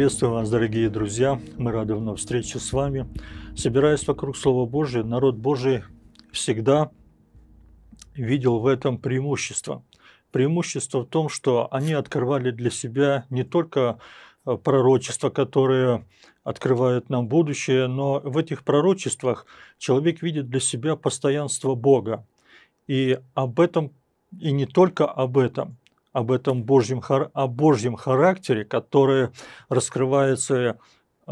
Приветствую вас, дорогие друзья. Мы рады вновь встрече с вами. Собираясь вокруг Слова Божия, народ Божий всегда видел в этом преимущество. Преимущество в том, что они открывали для себя не только э, пророчества, которые открывают нам будущее, но в этих пророчествах человек видит для себя постоянство Бога. И об этом, и не только об этом об этом Божьем, о Божьем характере, который раскрывается э,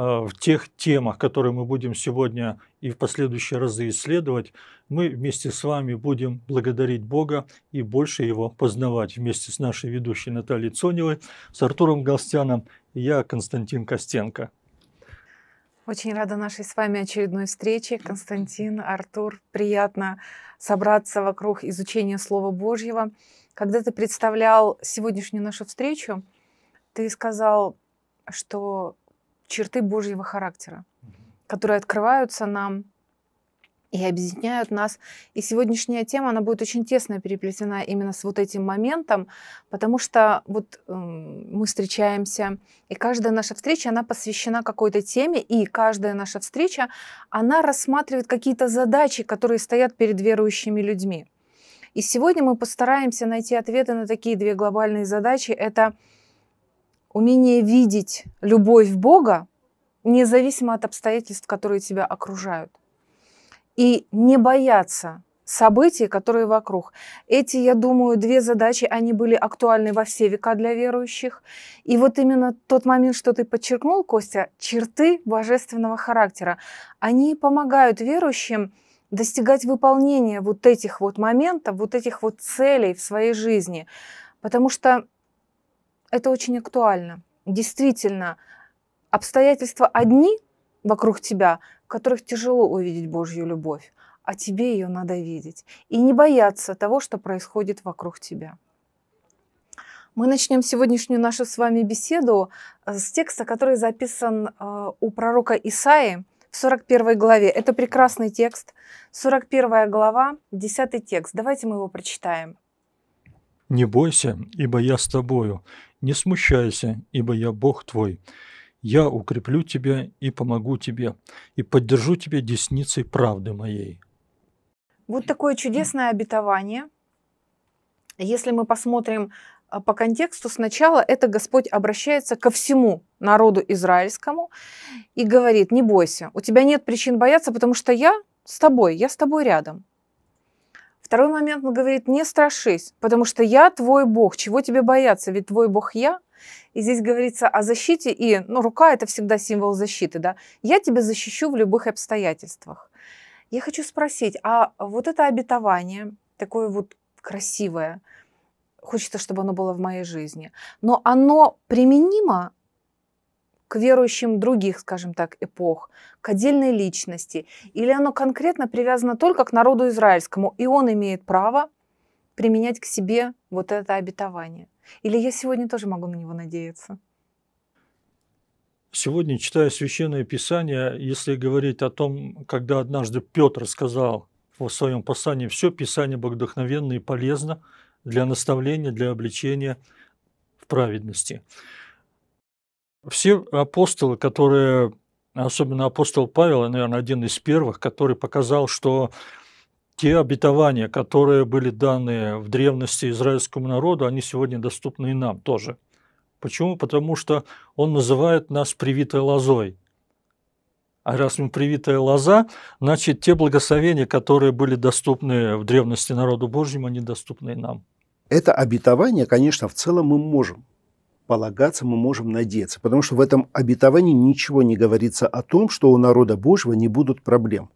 в тех темах, которые мы будем сегодня и в последующие разы исследовать, мы вместе с вами будем благодарить Бога и больше Его познавать. Вместе с нашей ведущей Натальей Цоневой, с Артуром Галстяном и я, Константин Костенко. Очень рада нашей с вами очередной встрече. Константин, Артур, приятно собраться вокруг изучения Слова Божьего. Когда ты представлял сегодняшнюю нашу встречу, ты сказал, что черты Божьего характера, которые открываются нам и объединяют нас. И сегодняшняя тема, она будет очень тесно переплетена именно с вот этим моментом, потому что вот э, мы встречаемся, и каждая наша встреча, она посвящена какой-то теме, и каждая наша встреча, она рассматривает какие-то задачи, которые стоят перед верующими людьми. И сегодня мы постараемся найти ответы на такие две глобальные задачи. Это умение видеть любовь Бога, независимо от обстоятельств, которые тебя окружают. И не бояться событий, которые вокруг. Эти, я думаю, две задачи, они были актуальны во все века для верующих. И вот именно тот момент, что ты подчеркнул, Костя, черты божественного характера, они помогают верующим – достигать выполнения вот этих вот моментов, вот этих вот целей в своей жизни, потому что это очень актуально. Действительно, обстоятельства одни вокруг тебя, в которых тяжело увидеть Божью любовь, а тебе ее надо видеть и не бояться того, что происходит вокруг тебя. Мы начнем сегодняшнюю нашу с вами беседу э, с текста, который записан э, у пророка Исаи, в 41 главе. Это прекрасный текст. 41 глава, 10 текст. Давайте мы его прочитаем. «Не бойся, ибо я с тобою. Не смущайся, ибо я Бог твой. Я укреплю тебя и помогу тебе, и поддержу тебя десницей правды моей». Вот такое чудесное обетование. Если мы посмотрим а, по контексту сначала это Господь обращается ко всему народу израильскому и говорит, не бойся, у тебя нет причин бояться, потому что я с тобой, я с тобой рядом. Второй момент он говорит, не страшись, потому что я твой Бог, чего тебе бояться, ведь твой Бог я. И здесь говорится о защите, и ну, рука – это всегда символ защиты. Да? Я тебя защищу в любых обстоятельствах. Я хочу спросить, а вот это обетование, такое вот красивое – хочется, чтобы оно было в моей жизни. Но оно применимо к верующим других, скажем так, эпох, к отдельной личности, или оно конкретно привязано только к народу израильскому, и он имеет право применять к себе вот это обетование. Или я сегодня тоже могу на него надеяться? Сегодня, читая Священное Писание, если говорить о том, когда однажды Петр сказал в своем послании, все Писание богодохновенно и полезно, для наставления, для обличения в праведности. Все апостолы, которые, особенно апостол Павел, наверное, один из первых, который показал, что те обетования, которые были даны в древности израильскому народу, они сегодня доступны и нам тоже. Почему? Потому что он называет нас привитой лозой. А раз мы привитая лоза, значит, те благословения, которые были доступны в древности народу Божьему, они доступны и нам. Это обетование, конечно, в целом мы можем полагаться, мы можем надеяться, потому что в этом обетовании ничего не говорится о том, что у народа Божьего не будут проблем.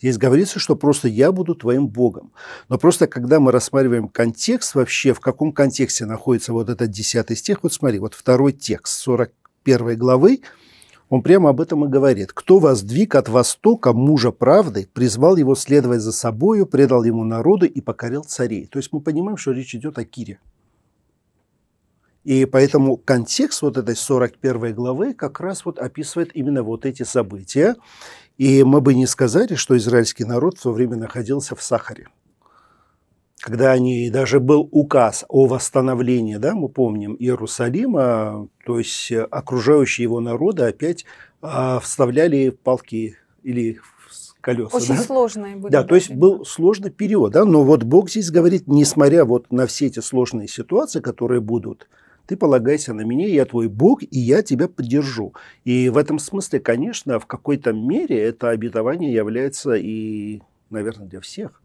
Здесь говорится, что просто я буду твоим Богом. Но просто когда мы рассматриваем контекст вообще, в каком контексте находится вот этот 10 стих, вот смотри, вот второй текст 41 главы, он прямо об этом и говорит. «Кто воздвиг от востока мужа правды, призвал его следовать за собою, предал ему народу и покорил царей». То есть мы понимаем, что речь идет о Кире. И поэтому контекст вот этой 41 главы как раз вот описывает именно вот эти события. И мы бы не сказали, что израильский народ в то время находился в Сахаре когда они, даже был указ о восстановлении, да, мы помним, Иерусалима, то есть э, окружающие его народы опять а, вставляли полки или в колеса. Очень да? сложные были. Да, то есть был сложный период, да, но вот Бог здесь говорит, несмотря вот на все эти сложные ситуации, которые будут, ты полагайся на меня, я твой Бог, и я тебя поддержу. И в этом смысле, конечно, в какой-то мере это обетование является и, наверное, для всех.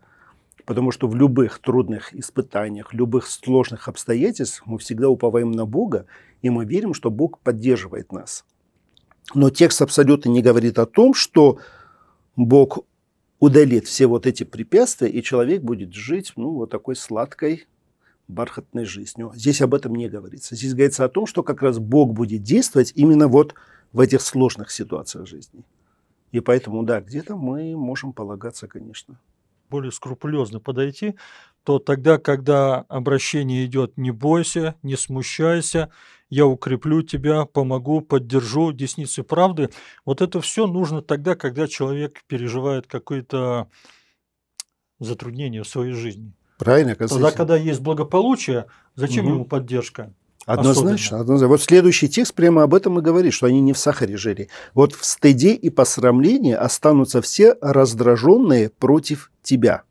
Потому что в любых трудных испытаниях, любых сложных обстоятельствах мы всегда уповаем на Бога, и мы верим, что Бог поддерживает нас. Но текст абсолютно не говорит о том, что Бог удалит все вот эти препятствия, и человек будет жить, ну, вот такой сладкой, бархатной жизнью. Здесь об этом не говорится. Здесь говорится о том, что как раз Бог будет действовать именно вот в этих сложных ситуациях жизни. И поэтому, да, где-то мы можем полагаться, конечно, более скрупулезно подойти, то тогда, когда обращение идет «не бойся, не смущайся», «я укреплю тебя, помогу, поддержу», «десницы правды», вот это все нужно тогда, когда человек переживает какое-то затруднение в своей жизни. Правильно, Тогда, когда есть благополучие, зачем угу. ему поддержка? Однозначно, особенно. однозначно. Вот следующий текст прямо об этом и говорит, что они не в сахаре жили. Вот в стыде и посрамлении останутся все раздраженные против тебя.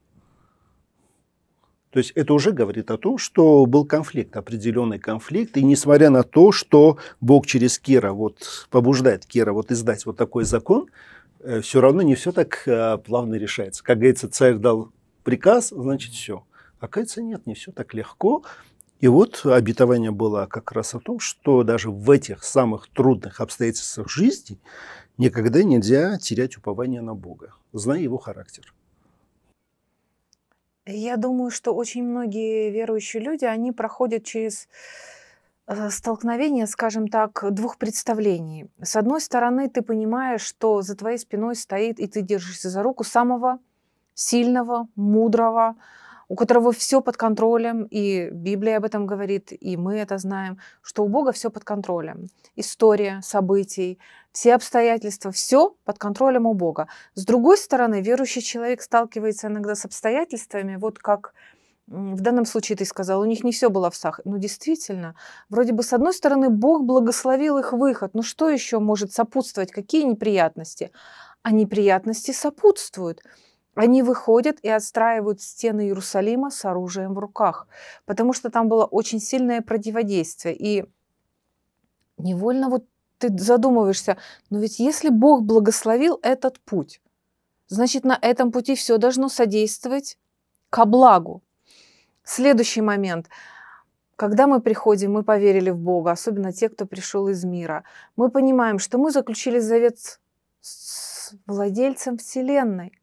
То есть это уже говорит о том, что был конфликт, определенный конфликт. И несмотря на то, что Бог через Кира вот побуждает Кира вот издать вот такой закон, э, все равно не все так э, плавно решается. Как говорится, царь дал приказ, значит все. Оказывается, нет, не все так легко. И вот обетование было как раз о том, что даже в этих самых трудных обстоятельствах жизни никогда нельзя терять упование на Бога, зная его характер. Я думаю, что очень многие верующие люди, они проходят через э, столкновение, скажем так, двух представлений. С одной стороны, ты понимаешь, что за твоей спиной стоит, и ты держишься за руку самого сильного, мудрого, у которого все под контролем, и Библия об этом говорит, и мы это знаем, что у Бога все под контролем. История событий, все обстоятельства, все под контролем у Бога. С другой стороны, верующий человек сталкивается иногда с обстоятельствами, вот как в данном случае ты сказал, у них не все было в сах. Ну, действительно, вроде бы, с одной стороны, Бог благословил их выход. Ну, что еще может сопутствовать? Какие неприятности? А неприятности сопутствуют они выходят и отстраивают стены Иерусалима с оружием в руках, потому что там было очень сильное противодействие. И невольно вот ты задумываешься, но «Ну ведь если Бог благословил этот путь, значит на этом пути все должно содействовать ко благу. Следующий момент. Когда мы приходим, мы поверили в Бога, особенно те, кто пришел из мира. Мы понимаем, что мы заключили завет с владельцем Вселенной –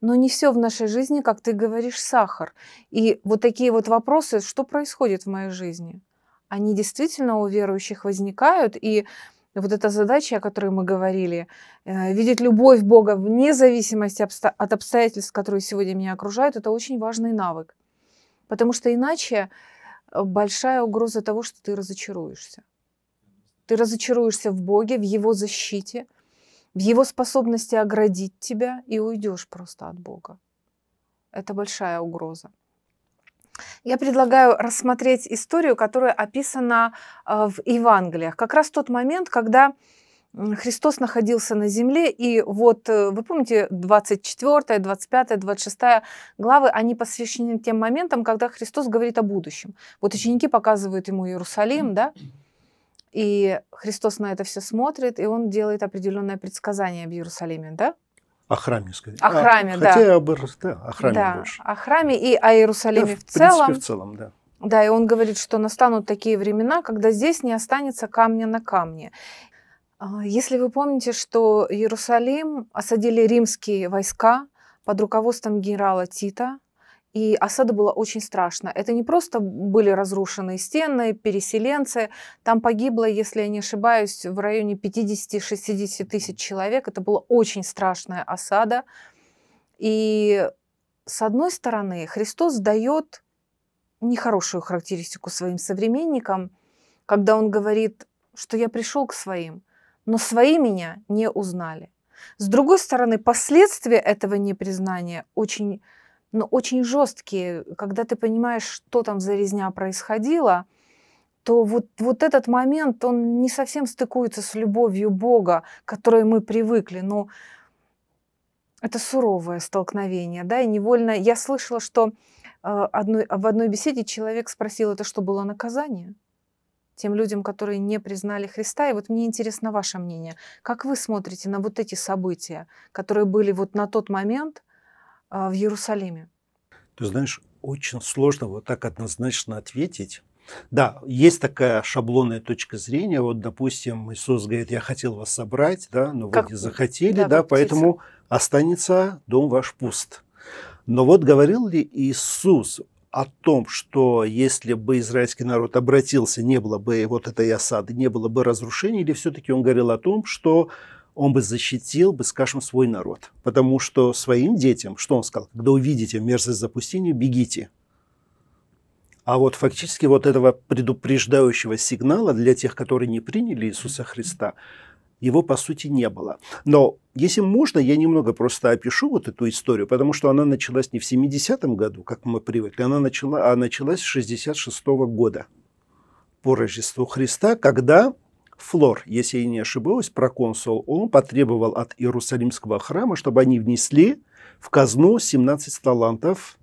но не все в нашей жизни, как ты говоришь, сахар. И вот такие вот вопросы, что происходит в моей жизни, они действительно у верующих возникают. И вот эта задача, о которой мы говорили, э, видеть любовь Бога вне зависимости от обстоятельств, которые сегодня меня окружают, это очень важный навык. Потому что иначе э, большая угроза того, что ты разочаруешься. Ты разочаруешься в Боге, в Его защите – в его способности оградить тебя, и уйдешь просто от Бога. Это большая угроза. Я предлагаю рассмотреть историю, которая описана э, в Евангелиях. Как раз тот момент, когда Христос находился на земле, и вот, э, вы помните, 24, 25, 26 главы, они посвящены тем моментам, когда Христос говорит о будущем. Вот ученики показывают ему Иерусалим, да, и Христос на это все смотрит, и он делает определенное предсказание об Иерусалиме, да? О храме, сказать. О а, храме, а, да. Хотя об, да, о храме да, больше. о храме и о Иерусалиме да, в, в целом. Принципе, в целом, да. Да, и он говорит, что настанут такие времена, когда здесь не останется камня на камне. А, если вы помните, что Иерусалим осадили римские войска под руководством генерала Тита – и осада была очень страшна. Это не просто были разрушенные стены, переселенцы. Там погибло, если я не ошибаюсь, в районе 50-60 тысяч человек. Это была очень страшная осада. И с одной стороны, Христос дает нехорошую характеристику своим современникам, когда он говорит, что я пришел к своим, но свои меня не узнали. С другой стороны, последствия этого непризнания очень но очень жесткие, когда ты понимаешь, что там за резня происходила, то вот, вот этот момент, он не совсем стыкуется с любовью Бога, к которой мы привыкли. Но ну, это суровое столкновение, да, и невольно... Я слышала, что э, одной, в одной беседе человек спросил, это что было наказание? тем людям, которые не признали Христа. И вот мне интересно ваше мнение. Как вы смотрите на вот эти события, которые были вот на тот момент, а, в Иерусалиме? Ты знаешь, очень сложно вот так однозначно ответить. Да, есть такая шаблонная точка зрения. Вот, допустим, Иисус говорит, я хотел вас собрать, да, но «Ну, как? вы не захотели, да, да поэтому останется дом ваш пуст. Но вот говорил ли Иисус о том, что если бы израильский народ обратился, не было бы вот этой осады, не было бы разрушений, или все-таки он говорил о том, что он бы защитил бы, скажем, свой народ. Потому что своим детям, что он сказал, когда увидите мерзость запустения, бегите. А вот фактически вот этого предупреждающего сигнала для тех, которые не приняли Иисуса Христа, его, по сути, не было. Но, если можно, я немного просто опишу вот эту историю, потому что она началась не в 70-м году, как мы привыкли, она начала, а началась с 66 -го года по Рождеству Христа, когда Флор, если я не ошибаюсь, проконсул, он потребовал от Иерусалимского храма, чтобы они внесли в казну 17 талантов,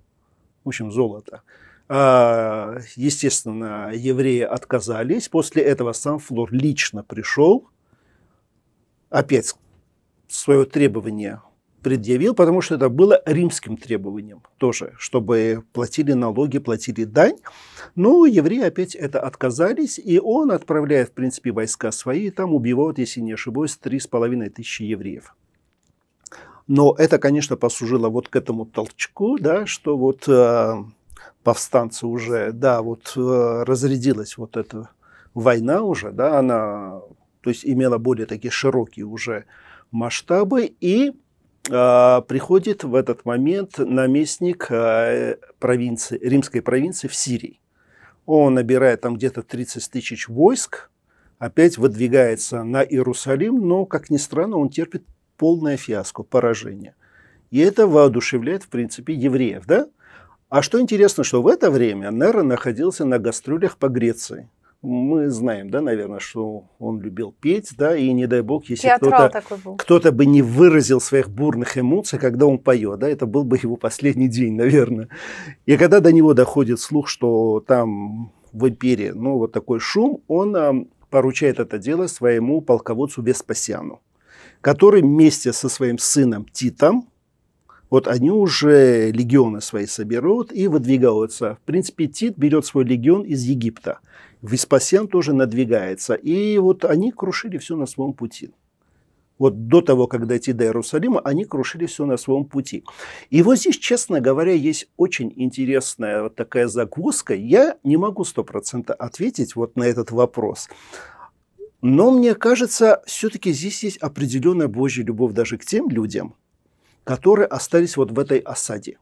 в общем, золота. А, естественно, евреи отказались. После этого сам Флор лично пришел, опять свое требование предъявил, потому что это было римским требованием тоже, чтобы платили налоги, платили дань. Но ну, евреи опять это отказались, и он, отправляет в принципе, войска свои, и там убивают, если не ошибаюсь, три с половиной тысячи евреев. Но это, конечно, послужило вот к этому толчку, да, что вот э, повстанцы уже, да, вот э, разрядилась вот эта война уже, да, она, то есть имела более такие широкие уже масштабы, и а, приходит в этот момент наместник а, провинции, римской провинции в Сирии. Он набирает там где-то 30 тысяч войск, опять выдвигается на Иерусалим, но, как ни странно, он терпит полное фиаско, поражение. И это воодушевляет, в принципе, евреев, да? А что интересно, что в это время Нера находился на гастролях по Греции мы знаем, да, наверное, что он любил петь, да, и не дай бог, если кто-то, кто-то бы не выразил своих бурных эмоций, когда он поет, да, это был бы его последний день, наверное. И когда до него доходит слух, что там в империи, ну, вот такой шум, он а, поручает это дело своему полководцу Веспасиану, который вместе со своим сыном Титом, вот они уже легионы свои соберут и выдвигаются. В принципе, Тит берет свой легион из Египта – Веспасиан тоже надвигается. И вот они крушили все на своем пути. Вот до того, как дойти до Иерусалима, они крушили все на своем пути. И вот здесь, честно говоря, есть очень интересная вот такая загвоздка. Я не могу 100% ответить вот на этот вопрос. Но мне кажется, все-таки здесь есть определенная Божья любовь даже к тем людям, которые остались вот в этой осаде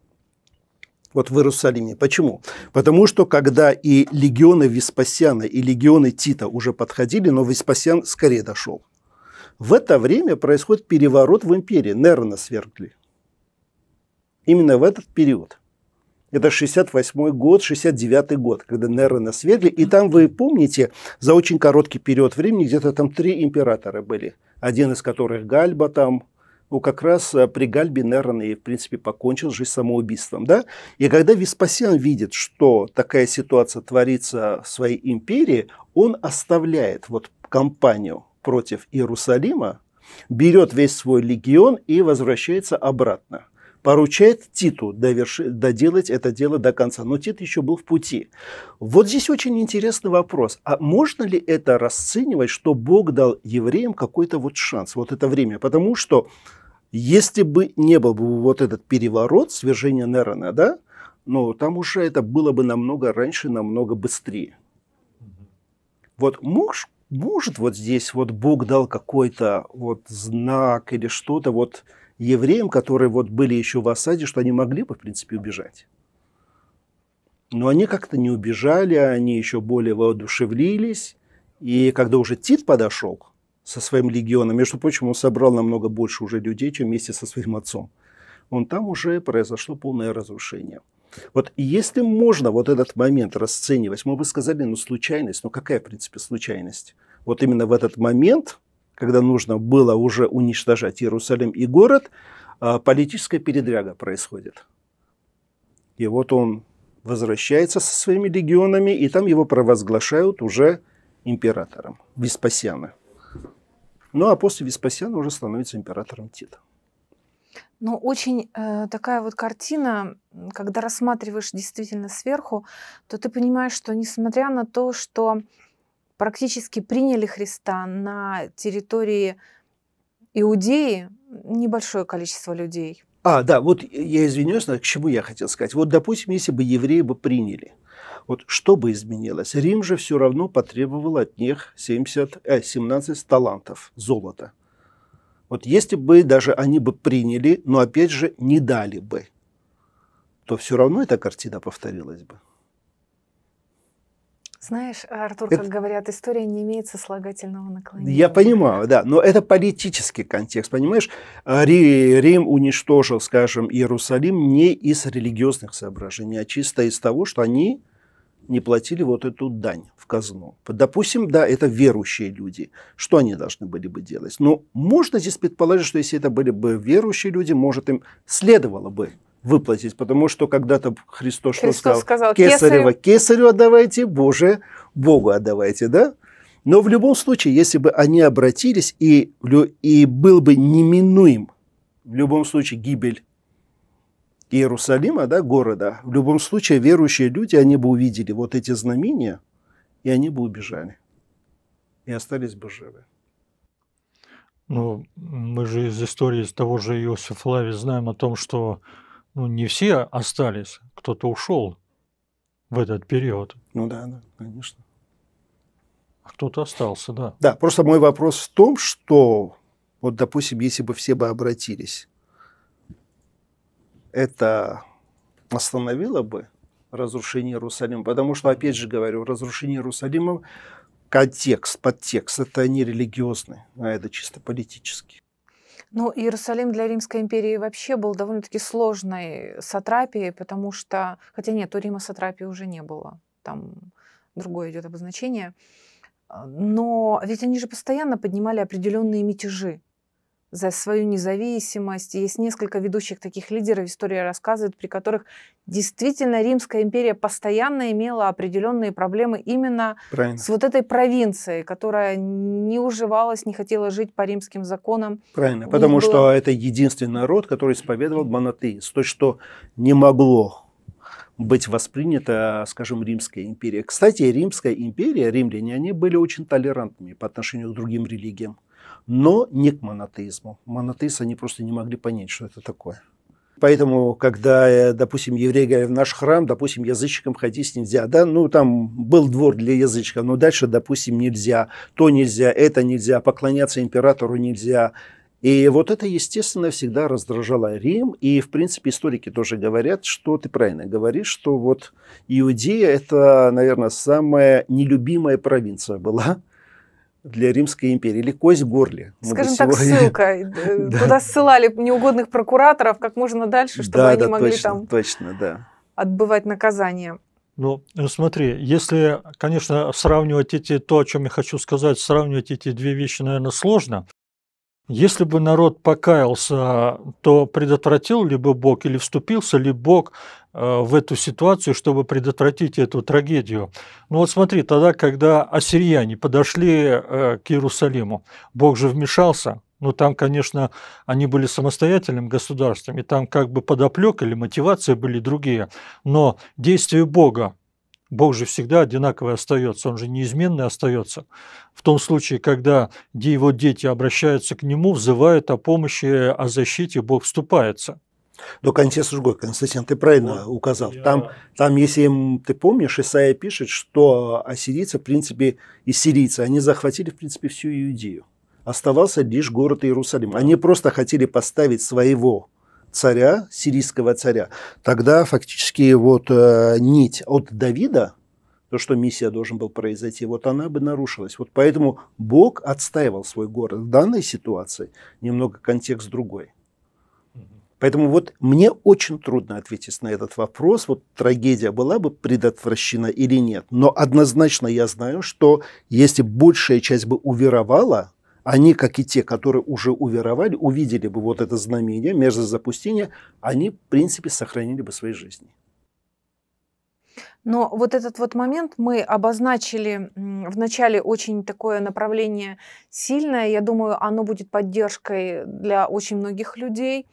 вот в Иерусалиме. Почему? Потому что когда и легионы Веспасиана, и легионы Тита уже подходили, но Веспасиан скорее дошел. В это время происходит переворот в империи. Нерона свергли. Именно в этот период. Это 68 год, 69 год, когда Нерона свергли. И там, вы помните, за очень короткий период времени, где-то там три императора были. Один из которых Гальба там, ну, как раз э, при Гальбе Нерон и, в принципе, покончил жизнь самоубийством, да? И когда Веспасиан видит, что такая ситуация творится в своей империи, он оставляет вот кампанию против Иерусалима, берет весь свой легион и возвращается обратно поручает Титу доверш... доделать это дело до конца. Но Тит еще был в пути. Вот здесь очень интересный вопрос. А можно ли это расценивать, что Бог дал евреям какой-то вот шанс, вот это время? Потому что если бы не был бы вот этот переворот, свержение Нерона, да, но ну, там уже это было бы намного раньше, намного быстрее. Вот муж, может вот здесь вот Бог дал какой-то вот знак или что-то вот, евреям, которые вот были еще в осаде, что они могли бы, в принципе, убежать. Но они как-то не убежали, они еще более воодушевлились. И когда уже Тит подошел со своим легионом, между прочим, он собрал намного больше уже людей, чем вместе со своим отцом, он там уже произошло полное разрушение. Вот если можно вот этот момент расценивать, мы бы сказали, ну, случайность, ну, какая, в принципе, случайность? Вот именно в этот момент когда нужно было уже уничтожать Иерусалим и город, а, политическая передряга происходит. И вот он возвращается со своими легионами, и там его провозглашают уже императором Веспасиана. Ну а после Веспасиана уже становится императором Тита. Ну, очень э, такая вот картина, когда рассматриваешь действительно сверху, то ты понимаешь, что несмотря на то, что практически приняли Христа на территории Иудеи небольшое количество людей. А, да, вот я извинюсь, но к чему я хотел сказать. Вот, допустим, если бы евреи бы приняли, вот что бы изменилось? Рим же все равно потребовал от них 70, э, 17 талантов золота. Вот если бы даже они бы приняли, но опять же не дали бы, то все равно эта картина повторилась бы. Знаешь, Артур, это... как говорят, история не имеет сослагательного наклонения. Я понимаю, да, но это политический контекст, понимаешь? А, Рим уничтожил, скажем, Иерусалим не из религиозных соображений, а чисто из того, что они не платили вот эту дань в казну. Допустим, да, это верующие люди. Что они должны были бы делать? Но ну, можно здесь предположить, что если это были бы верующие люди, может, им следовало бы выплатить, потому что когда-то Христос, Христос сказал? сказал Кесарева, Кесарю отдавайте, Боже, Богу отдавайте, да? Но в любом случае, если бы они обратились, и, и был бы неминуем, в любом случае, гибель Иерусалима, да, города, в любом случае, верующие люди, они бы увидели вот эти знамения, и они бы убежали, и остались бы живы. Ну, мы же из истории из того же Иосифа Лави знаем о том, что ну, не все остались, кто-то ушел в этот период. Ну да, да, конечно. А кто-то остался, да. Да, просто мой вопрос в том, что, вот, допустим, если бы все бы обратились, это остановило бы разрушение Иерусалима? Потому что, опять же говорю, разрушение Иерусалима, контекст, подтекст, это не религиозный, а это чисто политический. Ну, Иерусалим для Римской империи вообще был довольно-таки сложной сатрапией, потому что, хотя нет, у Рима сатрапии уже не было, там другое идет обозначение. Э, но ведь они же постоянно поднимали определенные мятежи за свою независимость. Есть несколько ведущих таких лидеров, история рассказывает, при которых действительно Римская империя постоянно имела определенные проблемы именно Правильно. с вот этой провинцией, которая не уживалась, не хотела жить по римским законам. Правильно, потому было... что это единственный народ, который исповедовал монотеизм. То, что не могло быть воспринято, скажем, Римская империя. Кстати, Римская империя, римляне, они были очень толерантными по отношению к другим религиям но не к монотеизму. Монотеисты они просто не могли понять, что это такое. Поэтому, когда, э, допустим, евреи говорят, в наш храм, допустим, язычникам ходить нельзя, да, ну, там был двор для язычников, но дальше, допустим, нельзя, то нельзя, это нельзя, поклоняться императору нельзя. И вот это, естественно, всегда раздражало Рим, и, в принципе, историки тоже говорят, что ты правильно говоришь, что вот Иудея – это, наверное, самая нелюбимая провинция была – для Римской империи или кость в горле. Скажем так, сегодня... ссылка. Э, да. Туда ссылали неугодных прокураторов как можно дальше, чтобы да, они да, могли точно, там точно, да. отбывать наказание. Ну, э, смотри, если, конечно, сравнивать эти, то, о чем я хочу сказать, сравнивать эти две вещи, наверное, сложно, если бы народ покаялся, то предотвратил ли бы Бог или вступился ли Бог э, в эту ситуацию, чтобы предотвратить эту трагедию? Ну вот смотри, тогда, когда ассирияне подошли э, к Иерусалиму, Бог же вмешался, Но ну там, конечно, они были самостоятельным государством, и там как бы подоплек или мотивации были другие, но действия Бога Бог же всегда одинаковый остается, он же неизменный остается. В том случае, когда его дети обращаются к нему, взывают о помощи, о защите, Бог вступается. Но контекст другой, Константин, ты правильно вот. указал. Я... Там, там, если ты помнишь, Исаия пишет, что ассирийцы, в принципе, и сирийцы, они захватили, в принципе, всю Иудею. Оставался лишь город Иерусалим. Они просто хотели поставить своего царя, сирийского царя, тогда фактически вот э, нить от Давида, то, что миссия должен был произойти, вот она бы нарушилась. Вот поэтому Бог отстаивал свой город. В данной ситуации немного контекст другой. Поэтому вот мне очень трудно ответить на этот вопрос, вот трагедия была бы предотвращена или нет. Но однозначно я знаю, что если большая часть бы уверовала, они, как и те, которые уже уверовали, увидели бы вот это знамение, мерзость запустения, они, в принципе, сохранили бы свои жизни. Но вот этот вот момент мы обозначили в начале очень такое направление сильное. Я думаю, оно будет поддержкой для очень многих людей.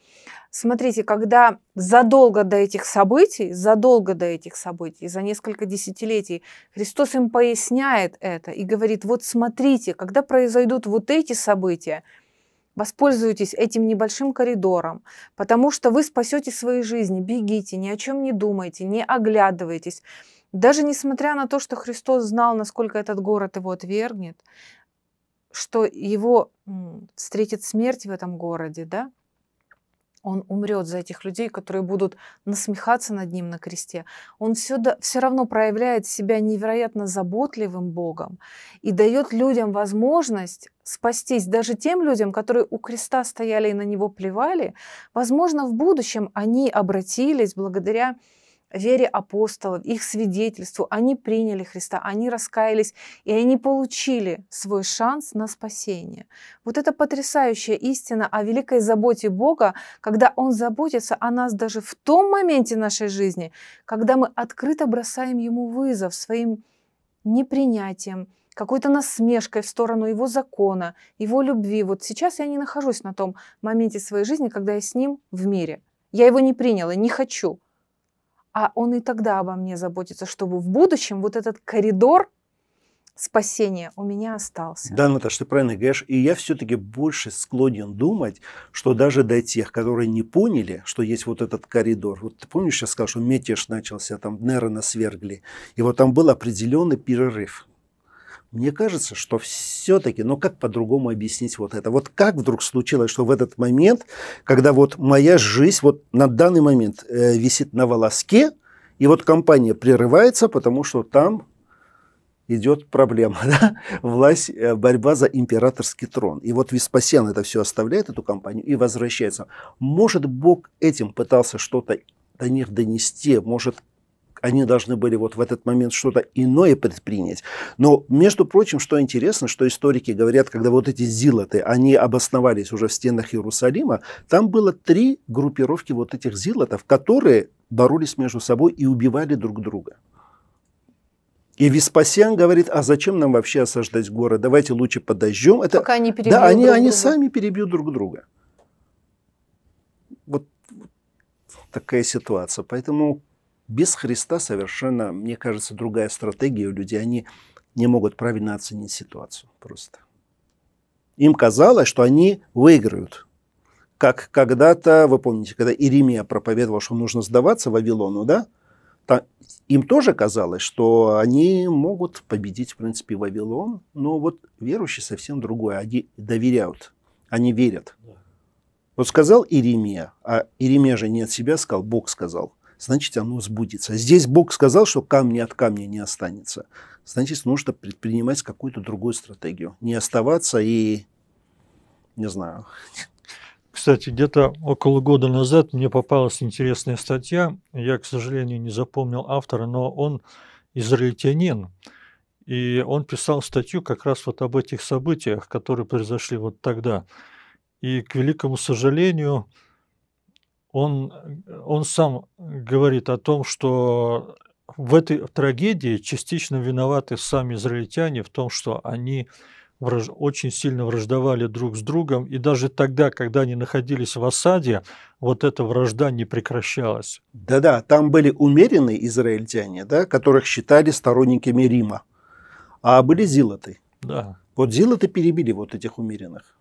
Смотрите, когда задолго до этих событий, задолго до этих событий, за несколько десятилетий, Христос им поясняет это и говорит, вот смотрите, когда произойдут вот эти события – Воспользуйтесь этим небольшим коридором, потому что вы спасете свои жизни. Бегите, ни о чем не думайте, не оглядывайтесь. Даже несмотря на то, что Христос знал, насколько этот город его отвергнет, что его встретит смерть в этом городе, да, он умрет за этих людей, которые будут насмехаться над ним на кресте. Он все, все равно проявляет себя невероятно заботливым Богом и дает людям возможность спастись, даже тем людям, которые у креста стояли и на него плевали, возможно, в будущем они обратились благодаря вере апостолов, их свидетельству, они приняли Христа, они раскаялись, и они получили свой шанс на спасение. Вот это потрясающая истина о великой заботе Бога, когда Он заботится о нас даже в том моменте нашей жизни, когда мы открыто бросаем Ему вызов своим непринятием, какой-то насмешкой в сторону его закона, его любви. Вот сейчас я не нахожусь на том моменте своей жизни, когда я с ним в мире. Я его не приняла, не хочу а он и тогда обо мне заботится, чтобы в будущем вот этот коридор спасения у меня остался. Да, Наташа, ты правильно говоришь. И я все-таки больше склонен думать, что даже до тех, которые не поняли, что есть вот этот коридор. Вот ты помнишь, я сказал, что мятеж начался, там Нерона свергли. И вот там был определенный перерыв мне кажется, что все-таки, но ну как по-другому объяснить вот это? Вот как вдруг случилось, что в этот момент, когда вот моя жизнь вот на данный момент э, висит на волоске, и вот компания прерывается, потому что там идет проблема, да? власть, э, борьба за императорский трон. И вот Веспасиан это все оставляет, эту компанию, и возвращается. Может, Бог этим пытался что-то до них донести, может, они должны были вот в этот момент что-то иное предпринять. Но, между прочим, что интересно, что историки говорят, когда вот эти зилоты, они обосновались уже в стенах Иерусалима, там было три группировки вот этих зилотов, которые боролись между собой и убивали друг друга. И Веспасиан говорит, а зачем нам вообще осаждать город? Давайте лучше подождем. Это... Пока они перебьют Да, они, друг они друга. сами перебьют друг друга. Вот, вот такая ситуация. Поэтому без Христа совершенно, мне кажется, другая стратегия у людей. Они не могут правильно оценить ситуацию просто. Им казалось, что они выиграют. Как когда-то, вы помните, когда Иеремия проповедовал, что нужно сдаваться Вавилону, да? Там, им тоже казалось, что они могут победить, в принципе, Вавилон, но вот верующие совсем другое. Они доверяют, они верят. Вот сказал Иеремия, а Иеремия же не от себя сказал, Бог сказал – значит, оно сбудется. Здесь Бог сказал, что камни от камня не останется. Значит, нужно предпринимать какую-то другую стратегию. Не оставаться и, не знаю. Кстати, где-то около года назад мне попалась интересная статья. Я, к сожалению, не запомнил автора, но он израильтянин. И он писал статью как раз вот об этих событиях, которые произошли вот тогда. И, к великому сожалению, он, он сам говорит о том, что в этой трагедии частично виноваты сами израильтяне в том, что они враж... очень сильно враждовали друг с другом, и даже тогда, когда они находились в осаде, вот эта вражда не прекращалась. Да-да, там были умеренные израильтяне, да, которых считали сторонниками Рима, а были зилоты. Да. Вот зилоты перебили вот этих умеренных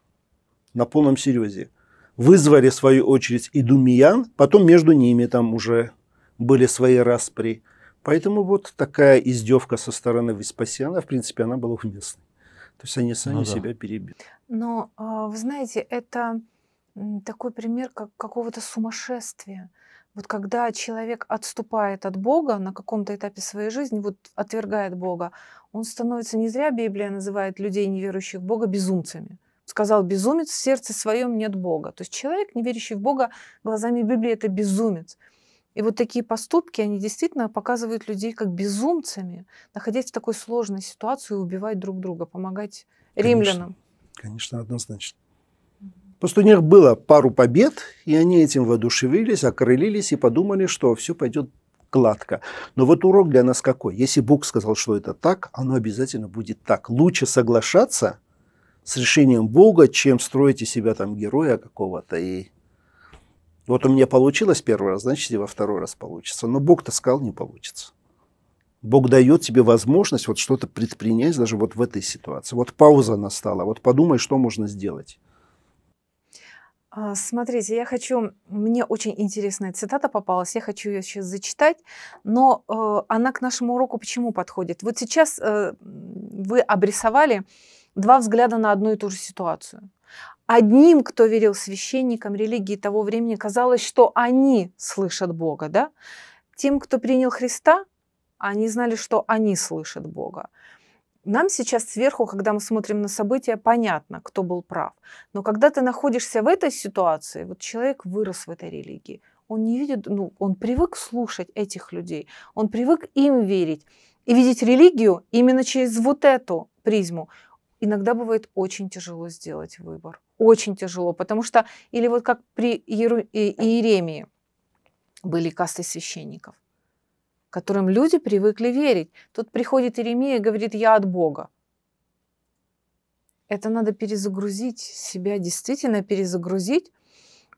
на полном серьезе вызвали, в свою очередь, и думиян, потом между ними там уже были свои распри. Поэтому вот такая издевка со стороны Веспасиана, в принципе, она была уместной. То есть они сами ну, да. себя перебили. Но, а, вы знаете, это такой пример как какого-то сумасшествия. Вот когда человек отступает от Бога на каком-то этапе своей жизни, вот отвергает Бога, он становится не зря Библия называет людей, неверующих в Бога, безумцами сказал безумец, в сердце своем нет Бога. То есть человек, не верящий в Бога, глазами Библии это безумец. И вот такие поступки, они действительно показывают людей как безумцами, находясь в такой сложной ситуации, убивать друг друга, помогать конечно, римлянам. Конечно, однозначно. Просто у них было пару побед, и они этим воодушевились, окрылились и подумали, что все пойдет гладко. Но вот урок для нас какой? Если Бог сказал, что это так, оно обязательно будет так. Лучше соглашаться, с решением Бога, чем строите себя там героя какого-то. И вот у меня получилось первый раз, значит, и во второй раз получится. Но Бог-то сказал, не получится. Бог дает тебе возможность вот что-то предпринять даже вот в этой ситуации. Вот пауза настала, вот подумай, что можно сделать. А, смотрите, я хочу, мне очень интересная цитата попалась, я хочу ее сейчас зачитать, но э, она к нашему уроку почему подходит? Вот сейчас э, вы обрисовали два взгляда на одну и ту же ситуацию. Одним, кто верил священникам религии того времени, казалось, что они слышат Бога, да? Тем, кто принял Христа, они знали, что они слышат Бога. Нам сейчас сверху, когда мы смотрим на события, понятно, кто был прав. Но когда ты находишься в этой ситуации, вот человек вырос в этой религии, он не видит, ну, он привык слушать этих людей, он привык им верить и видеть религию именно через вот эту призму иногда бывает очень тяжело сделать выбор. Очень тяжело, потому что, или вот как при Иеремии были касты священников, которым люди привыкли верить. Тут приходит Иеремия и говорит, я от Бога. Это надо перезагрузить себя, действительно перезагрузить,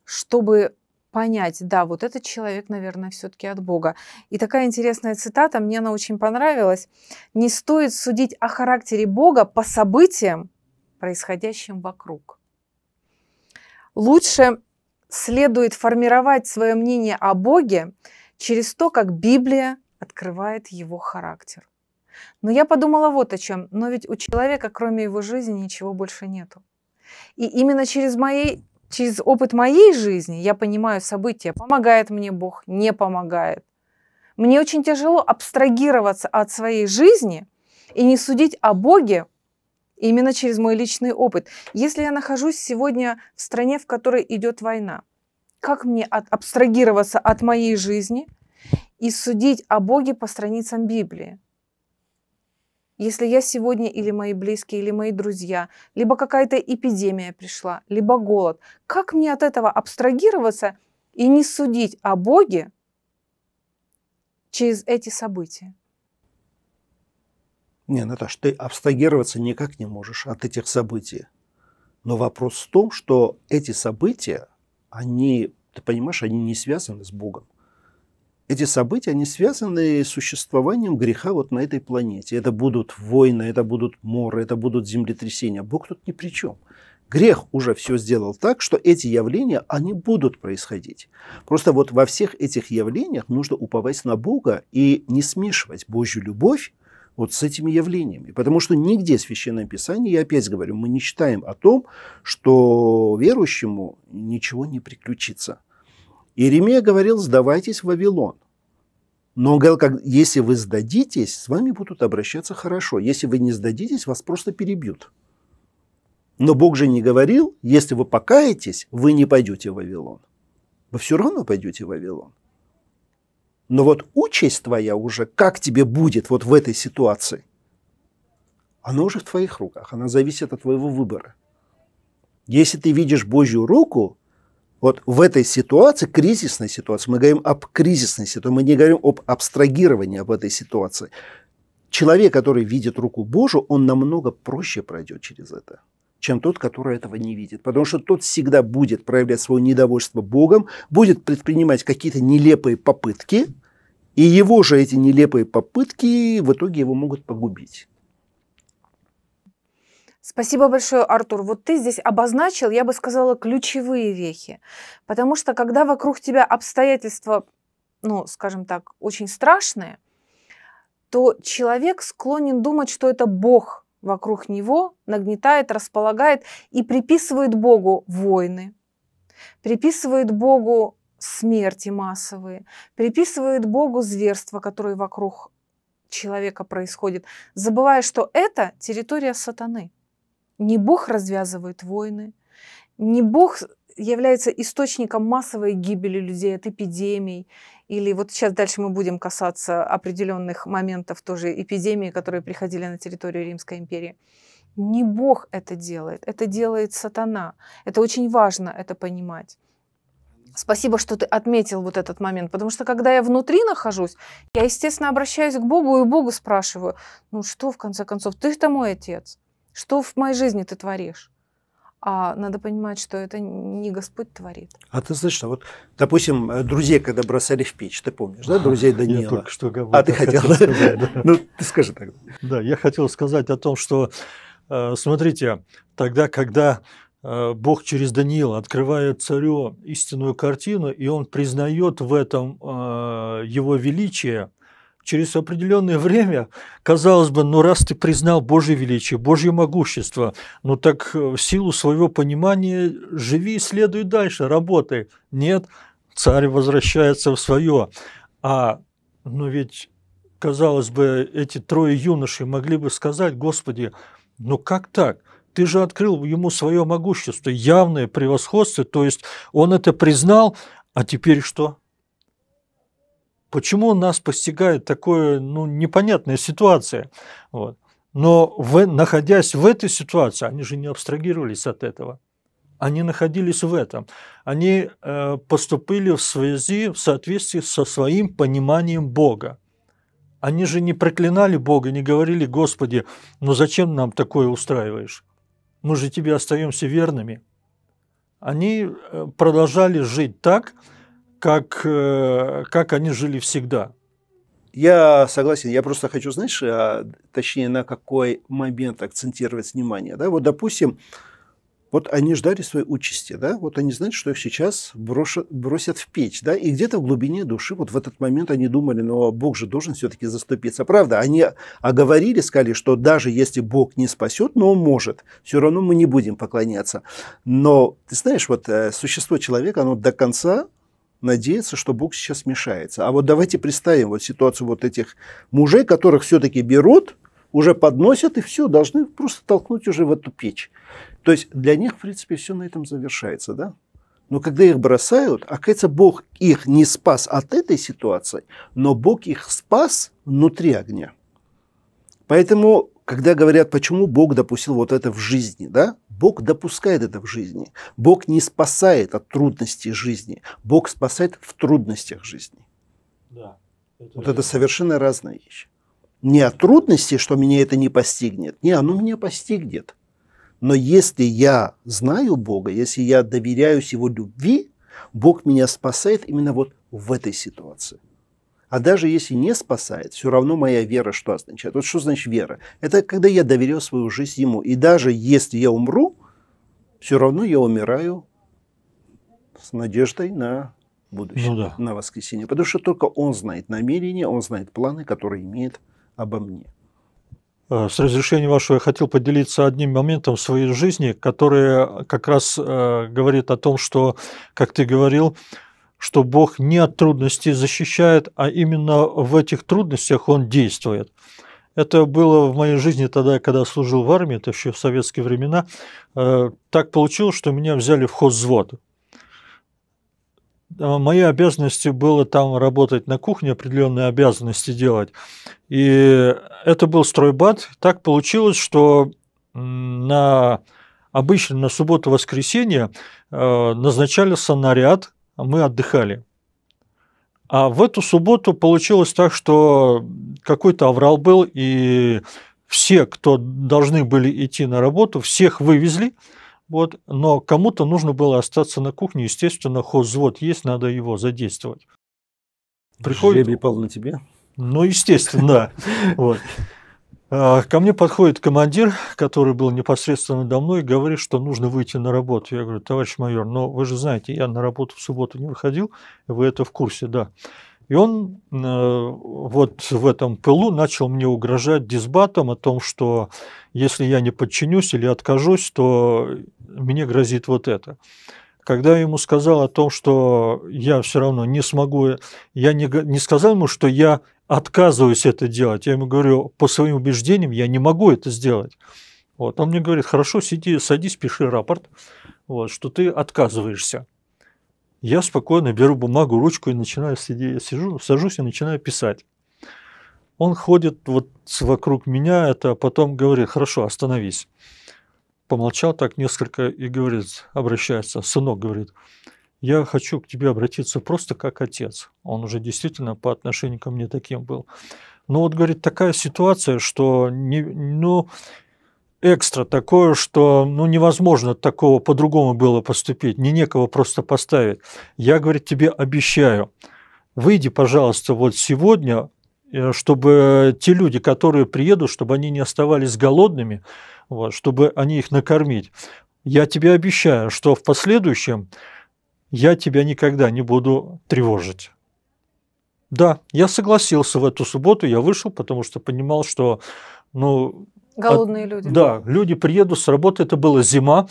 чтобы понять, да, вот этот человек, наверное, все-таки от Бога. И такая интересная цитата, мне она очень понравилась. Не стоит судить о характере Бога по событиям, происходящим вокруг. Лучше следует формировать свое мнение о Боге через то, как Библия открывает его характер. Но я подумала вот о чем. Но ведь у человека, кроме его жизни, ничего больше нету. И именно через мои через опыт моей жизни я понимаю события, помогает мне Бог, не помогает. Мне очень тяжело абстрагироваться от своей жизни и не судить о Боге именно через мой личный опыт. Если я нахожусь сегодня в стране, в которой идет война, как мне от, абстрагироваться от моей жизни и судить о Боге по страницам Библии? Если я сегодня или мои близкие, или мои друзья, либо какая-то эпидемия пришла, либо голод, как мне от этого абстрагироваться и не судить о Боге через эти события? Не, Наташа, ты абстрагироваться никак не можешь от этих событий. Но вопрос в том, что эти события, они, ты понимаешь, они не связаны с Богом эти события, они связаны с существованием греха вот на этой планете. Это будут войны, это будут моры, это будут землетрясения. Бог тут ни при чем. Грех уже все сделал так, что эти явления, они будут происходить. Просто вот во всех этих явлениях нужно уповать на Бога и не смешивать Божью любовь вот с этими явлениями. Потому что нигде в Священном Писании, я опять говорю, мы не читаем о том, что верующему ничего не приключится – Иеремия говорил, сдавайтесь в Вавилон. Но он говорил, как, если вы сдадитесь, с вами будут обращаться хорошо. Если вы не сдадитесь, вас просто перебьют. Но Бог же не говорил, если вы покаетесь, вы не пойдете в Вавилон. Вы все равно пойдете в Вавилон. Но вот участь твоя уже, как тебе будет вот в этой ситуации, она уже в твоих руках, она зависит от твоего выбора. Если ты видишь Божью руку, вот в этой ситуации, кризисной ситуации, мы говорим об кризисной ситуации, мы не говорим об абстрагировании об этой ситуации. Человек, который видит руку Божию, он намного проще пройдет через это чем тот, который этого не видит. Потому что тот всегда будет проявлять свое недовольство Богом, будет предпринимать какие-то нелепые попытки, и его же эти нелепые попытки в итоге его могут погубить. Спасибо большое, Артур. Вот ты здесь обозначил, я бы сказала, ключевые вехи. Потому что когда вокруг тебя обстоятельства, ну, скажем так, очень страшные, то человек склонен думать, что это Бог вокруг него нагнетает, располагает и приписывает Богу войны, приписывает Богу смерти массовые, приписывает Богу зверства, которые вокруг человека происходит, забывая, что это территория сатаны. Не Бог развязывает войны, не Бог является источником массовой гибели людей от эпидемий. Или вот сейчас дальше мы будем касаться определенных моментов тоже эпидемии, которые приходили на территорию Римской империи. Не Бог это делает, это делает сатана. Это очень важно это понимать. Спасибо, что ты отметил вот этот момент, потому что когда я внутри нахожусь, я, естественно, обращаюсь к Богу и Богу спрашиваю, ну что, в конце концов, ты-то мой отец, что в моей жизни ты творишь? А надо понимать, что это не Господь творит. А ты знаешь, что а вот, допустим, э, друзей, когда бросали в печь, ты помнишь, да, друзей Даниила? Я только что говорил. А ты хотел, хотел сказать, да? Ну, ты скажи так. Да, я хотел сказать о том, что, э, смотрите, тогда, когда э, Бог через Даниила открывает царю истинную картину, и он признает в этом его величие, через определенное время, казалось бы, ну раз ты признал Божье величие, Божье могущество, ну так э, в силу своего понимания живи, следуй дальше, работай. Нет, царь возвращается в свое. А, ну ведь, казалось бы, эти трое юношей могли бы сказать, Господи, ну как так? Ты же открыл ему свое могущество, явное превосходство, то есть он это признал, а теперь что? Почему нас постигает такая ну, непонятная ситуация? Вот. Но в, находясь в этой ситуации, они же не абстрагировались от этого. Они находились в этом. Они э, поступили в связи, в соответствии со своим пониманием Бога. Они же не проклинали Бога, не говорили, Господи, ну зачем нам такое устраиваешь? Мы же тебе остаемся верными. Они э, продолжали жить так, как, э, как они жили всегда. Я согласен, я просто хочу, знаешь, а, точнее, на какой момент акцентировать внимание. Да? Вот, допустим, вот они ждали своей участи, да, вот они знают, что их сейчас брошат, бросят в печь, да, и где-то в глубине души вот в этот момент они думали, но ну, а Бог же должен все-таки заступиться. Правда, они оговорили, сказали, что даже если Бог не спасет, но он может, все равно мы не будем поклоняться. Но, ты знаешь, вот э, существо человека, оно до конца надеяться, что Бог сейчас мешается. А вот давайте представим вот ситуацию вот этих мужей, которых все-таки берут, уже подносят и все, должны просто толкнуть уже в эту печь. То есть для них, в принципе, все на этом завершается, да? Но когда их бросают, оказывается, Бог их не спас от этой ситуации, но Бог их спас внутри огня. Поэтому, когда говорят, почему Бог допустил вот это в жизни, да, Бог допускает это в жизни. Бог не спасает от трудностей жизни. Бог спасает в трудностях жизни. Да, это вот же... это совершенно разная вещь. Не от трудностей, что меня это не постигнет. Не, оно меня постигнет. Но если я знаю Бога, если я доверяюсь Его любви, Бог меня спасает именно вот в этой ситуации. А даже если не спасает, все равно моя вера что означает? Вот что значит вера? Это когда я доверил свою жизнь ему. И даже если я умру, все равно я умираю с надеждой на будущее, ну, да. на воскресенье. Потому что только он знает намерения, он знает планы, которые имеет обо мне. Э, с разрешения вашего я хотел поделиться одним моментом в своей жизни, который как раз э, говорит о том, что, как ты говорил, что Бог не от трудностей защищает, а именно в этих трудностях Он действует. Это было в моей жизни тогда, когда служил в армии, это еще в советские времена. Э, так получилось, что меня взяли в хозвод. Э, Мои обязанности было там работать на кухне, определенные обязанности делать. И это был стройбат. Так получилось, что на обычно на субботу-воскресенье э, назначали сонаряд а мы отдыхали. А в эту субботу получилось так, что какой-то аврал был, и все, кто должны были идти на работу, всех вывезли, вот, но кому-то нужно было остаться на кухне, естественно, хозвод есть, надо его задействовать. Приходит... Жребий пал на тебе? Ну, естественно, да. А, ко мне подходит командир, который был непосредственно до мной, и говорит, что нужно выйти на работу. Я говорю, товарищ майор, но вы же знаете, я на работу в субботу не выходил, вы это в курсе, да. И он э, вот в этом пылу начал мне угрожать дисбатом о том, что если я не подчинюсь или откажусь, то мне грозит вот это когда я ему сказал о том, что я все равно не смогу, я не, не сказал ему, что я отказываюсь это делать. Я ему говорю, по своим убеждениям я не могу это сделать. Вот. Он мне говорит, хорошо, сиди, садись, пиши рапорт, вот, что ты отказываешься. Я спокойно беру бумагу, ручку и начинаю сидеть, сижу, сажусь и начинаю писать. Он ходит вот вокруг меня, это а потом говорит, хорошо, остановись помолчал так несколько и говорит, обращается, сынок говорит, я хочу к тебе обратиться просто как отец. Он уже действительно по отношению ко мне таким был. Но ну, вот, говорит, такая ситуация, что не, ну, экстра такое, что ну, невозможно такого по-другому было поступить, не некого просто поставить. Я, говорит, тебе обещаю, выйди, пожалуйста, вот сегодня, э, чтобы те люди, которые приедут, чтобы они не оставались голодными, вот, чтобы они их накормить. Я тебе обещаю, что в последующем я тебя никогда не буду тревожить. Да, я согласился в эту субботу, я вышел, потому что понимал, что, ну... Голодные от, люди. Да, люди приедут с работы, это была зима,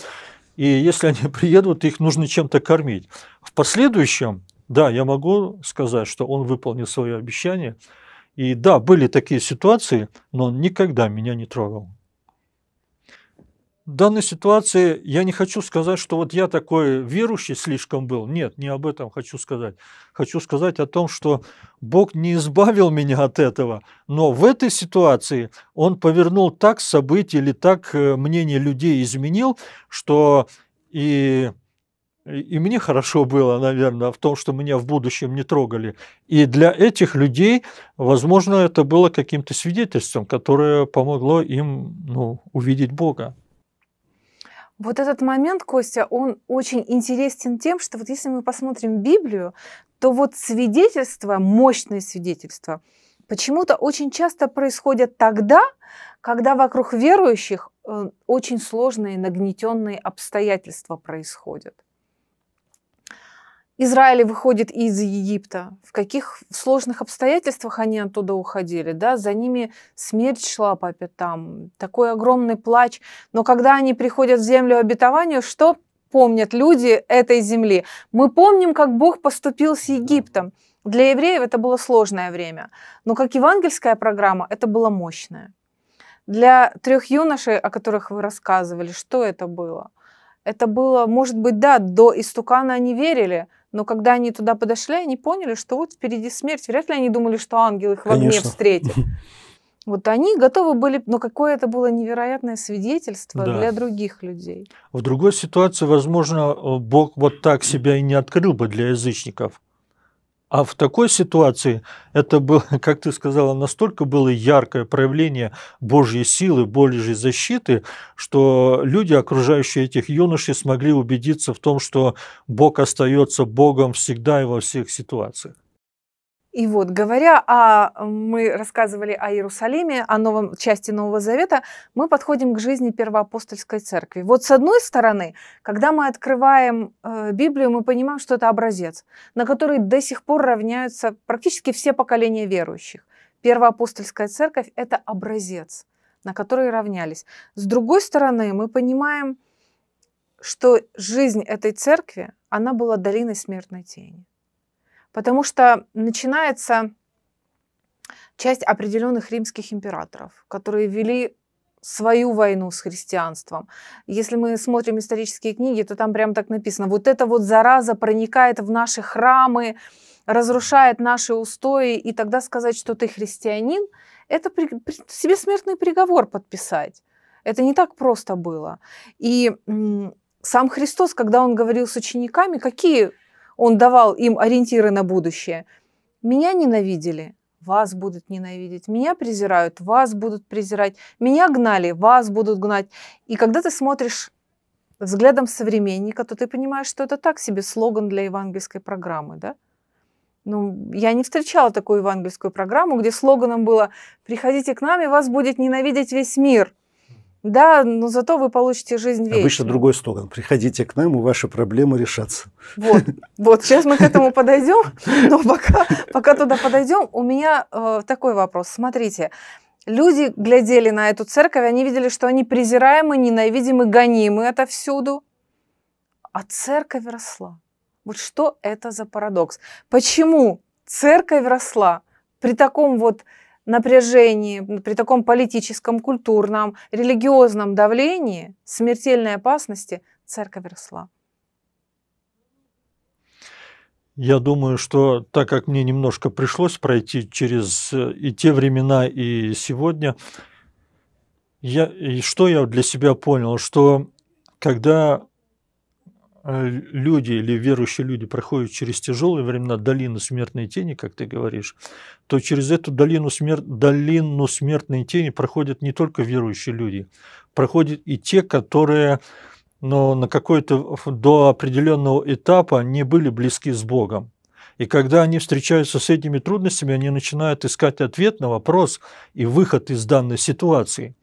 и если они приедут, их нужно чем-то кормить. В последующем, да, я могу сказать, что он выполнил свое обещание, и да, были такие ситуации, но он никогда меня не трогал данной ситуации я не хочу сказать, что вот я такой верующий слишком был. Нет, не об этом хочу сказать. Хочу сказать о том, что Бог не избавил меня от этого. Но в этой ситуации Он повернул так события или так э, мнение людей изменил, что и и мне хорошо было, наверное, в том, что меня в будущем не трогали. И для этих людей, возможно, это было каким-то свидетельством, которое помогло им ну, увидеть Бога. Вот этот момент, Костя, он очень интересен тем, что вот если мы посмотрим Библию, то вот свидетельства, мощные свидетельства, почему-то очень часто происходят тогда, когда вокруг верующих э, очень сложные нагнетенные обстоятельства происходят. Израиль выходит из Египта, в каких сложных обстоятельствах они оттуда уходили, да, за ними смерть шла по пятам, такой огромный плач. Но когда они приходят в землю обетованию, что помнят люди этой земли? Мы помним, как Бог поступил с Египтом. Для евреев это было сложное время, но как евангельская программа это было мощное. Для трех юношей, о которых вы рассказывали, что это было? Это было, может быть, да, до истукана они верили, но когда они туда подошли, они поняли, что вот впереди смерть. Вряд ли они думали, что ангел их в огне встретит. Вот они готовы были, но какое это было невероятное свидетельство да. для других людей. В другой ситуации, возможно, э, Бог вот так себя и не открыл бы для язычников. А в такой ситуации это было, как ты сказала, настолько было яркое проявление Божьей силы, Божьей защиты, что люди, окружающие этих юношей, смогли убедиться в том, что Бог остается Богом всегда и во всех ситуациях. И вот, говоря о... Мы рассказывали о Иерусалиме, о новом части Нового Завета, мы подходим к жизни Первоапостольской Церкви. Вот с одной стороны, когда мы открываем э, Библию, мы понимаем, что это образец, на который до сих пор равняются практически все поколения верующих. Первоапостольская Церковь – это образец, на который равнялись. С другой стороны, мы понимаем, что жизнь этой церкви, она была долиной смертной тени. Потому что начинается часть определенных римских императоров, которые вели свою войну с христианством. Если мы смотрим исторические книги, то там прям так написано, вот эта вот зараза проникает в наши храмы, разрушает наши устои, и тогда сказать, что ты христианин, это при, при, себе смертный приговор подписать. Это не так просто было. И м- сам Христос, когда он говорил с учениками, какие он давал им ориентиры на будущее. Меня ненавидели, вас будут ненавидеть, меня презирают, вас будут презирать, меня гнали, вас будут гнать. И когда ты смотришь взглядом современника, то ты понимаешь, что это так себе слоган для евангельской программы, да? Ну, я не встречала такую евангельскую программу, где слоганом было «Приходите к нам, и вас будет ненавидеть весь мир». Да, но зато вы получите жизнь вечную. Обычно другой слоган. Приходите к нам, и ваши проблемы решатся. Вот, вот сейчас мы к этому подойдем, но пока, пока туда подойдем, у меня э, такой вопрос. Смотрите, люди глядели на эту церковь, они видели, что они презираемы, ненавидимы, гонимы отовсюду, а церковь росла. Вот что это за парадокс? Почему церковь росла при таком вот напряжении, при таком политическом, культурном, религиозном давлении, смертельной опасности церковь росла. Я думаю, что так как мне немножко пришлось пройти через э, и те времена, и сегодня, я, и что я для себя понял, что когда Э, люди или верующие люди проходят через тяжелые времена долину смертной тени, как ты говоришь, то через эту долину, смер... долину смертной тени проходят не только верующие люди, проходят и те, которые но на какой-то до определенного этапа не были близки с Богом. И когда они встречаются с этими трудностями, они начинают искать ответ на вопрос и выход из данной ситуации.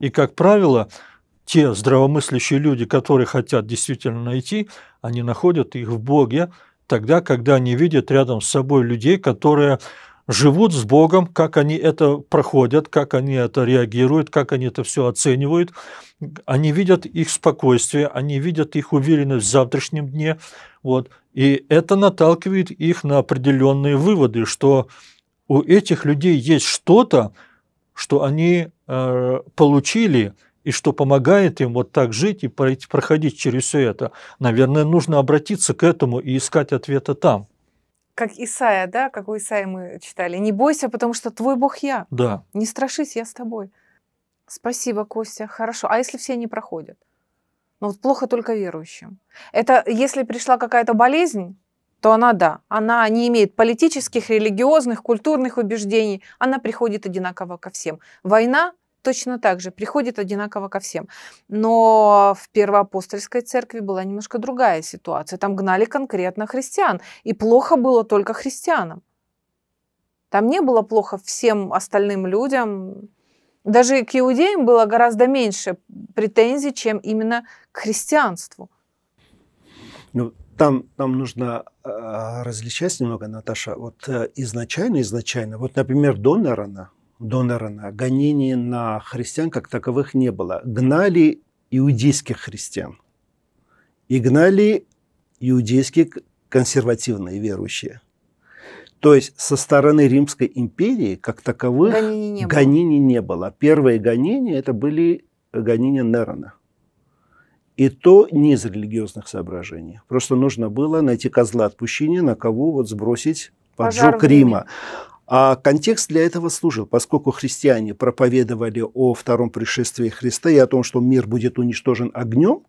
И, как правило, те здравомыслящие люди, которые хотят действительно найти, они находят их в Боге тогда, когда они видят рядом с собой людей, которые живут с Богом, как они это проходят, как они это реагируют, как они это все оценивают. Они видят их спокойствие, они видят их уверенность в завтрашнем дне. Вот. И это наталкивает их на определенные выводы, что у этих людей есть что-то, что они э, получили – и что помогает им вот так жить и проходить через все это. Наверное, нужно обратиться к этому и искать ответа там. Как Исаия, да, как у Исаия мы читали. «Не бойся, потому что твой Бог я». Да. «Не страшись, я с тобой». Спасибо, Костя, хорошо. А если все не проходят? Ну вот плохо только верующим. Это если пришла какая-то болезнь, то она, да, она не имеет политических, религиозных, культурных убеждений, она приходит одинаково ко всем. Война точно так же, приходит одинаково ко всем. Но в первоапостольской церкви была немножко другая ситуация. Там гнали конкретно христиан, и плохо было только христианам. Там не было плохо всем остальным людям. Даже к иудеям было гораздо меньше претензий, чем именно к христианству. Ну, там, там нужно э, различать немного, Наташа. Вот э, изначально, изначально, вот, например, до Донорана, Донерена гонений на христиан как таковых не было. Гнали иудейских христиан. И гнали иудейские консервативные верующие. То есть со стороны Римской империи как таковых гонений не, гонений было. не было. Первые гонения это были гонения Нерона. И то не из религиозных соображений. Просто нужно было найти козла отпущения, на кого вот сбросить поджог Пожар Рима. А контекст для этого служил, поскольку христиане проповедовали о втором пришествии Христа и о том, что мир будет уничтожен огнем,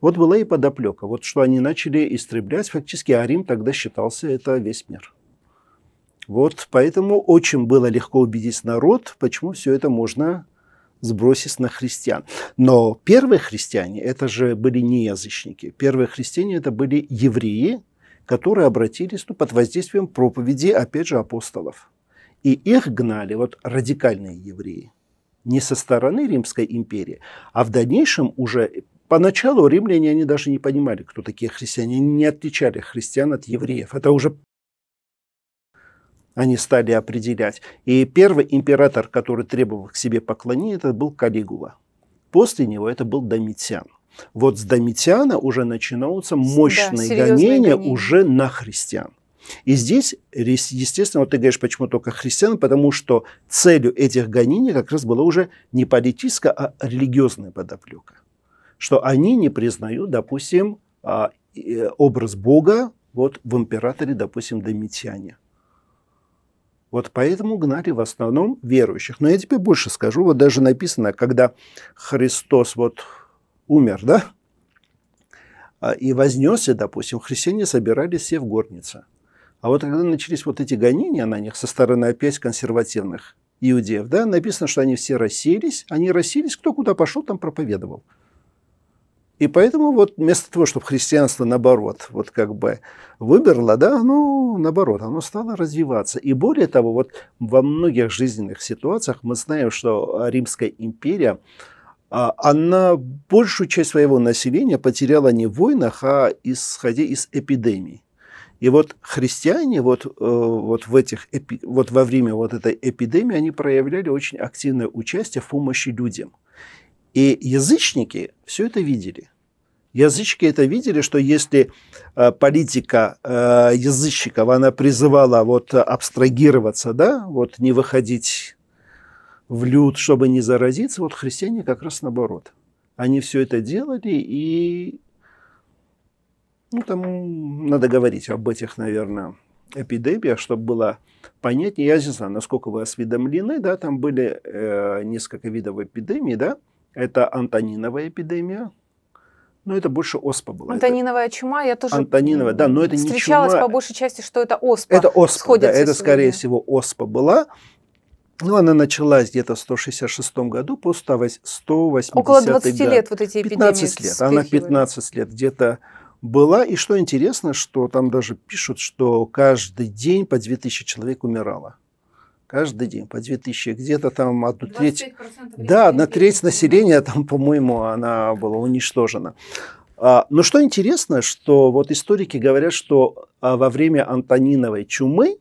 вот была и подоплека. Вот что они начали истреблять, фактически а Рим тогда считался это весь мир. Вот поэтому очень было легко убедить народ, почему все это можно сбросить на христиан. Но первые христиане, это же были не язычники. Первые христиане, это были евреи, которые обратились ну, под воздействием проповеди, опять же, апостолов. И их гнали вот радикальные евреи. Не со стороны Римской империи, а в дальнейшем уже Поначалу римляне, они даже не понимали, кто такие христиане. Они не отличали христиан от евреев. Это уже они стали определять. И первый император, который требовал к себе поклонения, это был Калигула. После него это был Домитиан. Вот с Домитиана уже начинаются мощные да, гонения, гонения уже на христиан. И здесь, естественно, вот ты говоришь, почему только христиан, потому что целью этих гонений как раз была уже не политическая, а религиозная подоплека. Что они не признают, допустим, а, э, образ Бога вот в императоре, допустим, Домитяне. Вот поэтому гнали в основном верующих. Но я тебе больше скажу, вот даже написано, когда Христос вот умер, да, а, и вознесся, допустим, христиане собирались все в горнице. А вот когда начались вот эти гонения на них со стороны опять консервативных иудеев, да, написано, что они все расселись, они расселись, кто куда пошел, там проповедовал. И поэтому вот вместо того, чтобы христианство, наоборот, вот как бы выберло, да, ну, наоборот, оно стало развиваться. И более того, вот во многих жизненных ситуациях мы знаем, что Римская империя, а, она большую часть своего населения потеряла не в войнах, а исходя из эпидемий. И вот христиане вот, э, вот, в этих, вот во время вот этой эпидемии они проявляли очень активное участие в помощи людям. И язычники все это видели. Язычники это видели, что если э, политика э, язычников, она призывала вот абстрагироваться, да, вот не выходить в люд, чтобы не заразиться, вот христиане как раз наоборот. Они все это делали и ну, там надо говорить об этих, наверное, эпидемиях, чтобы было понятнее. Я не знаю, насколько вы осведомлены, да, там были э, несколько видов эпидемий, да. Это антониновая эпидемия, но ну, это больше оспа была. Антониновая это... чума, я тоже Антониновая, да, но это не чума. Встречалась по большей части, что это оспа. Это оспа, да, это, скорее всего, оспа была. Ну, она началась где-то в 166 году, по 180 Около 20 год. лет вот эти эпидемии. 15 лет, она 15 лет, где-то была. И что интересно, что там даже пишут, что каждый день по 2000 человек умирало. Каждый день по 2000. Где-то там одну треть... Да, одна треть населения там, по-моему, она была уничтожена. А, но что интересно, что вот историки говорят, что а, во время Антониновой чумы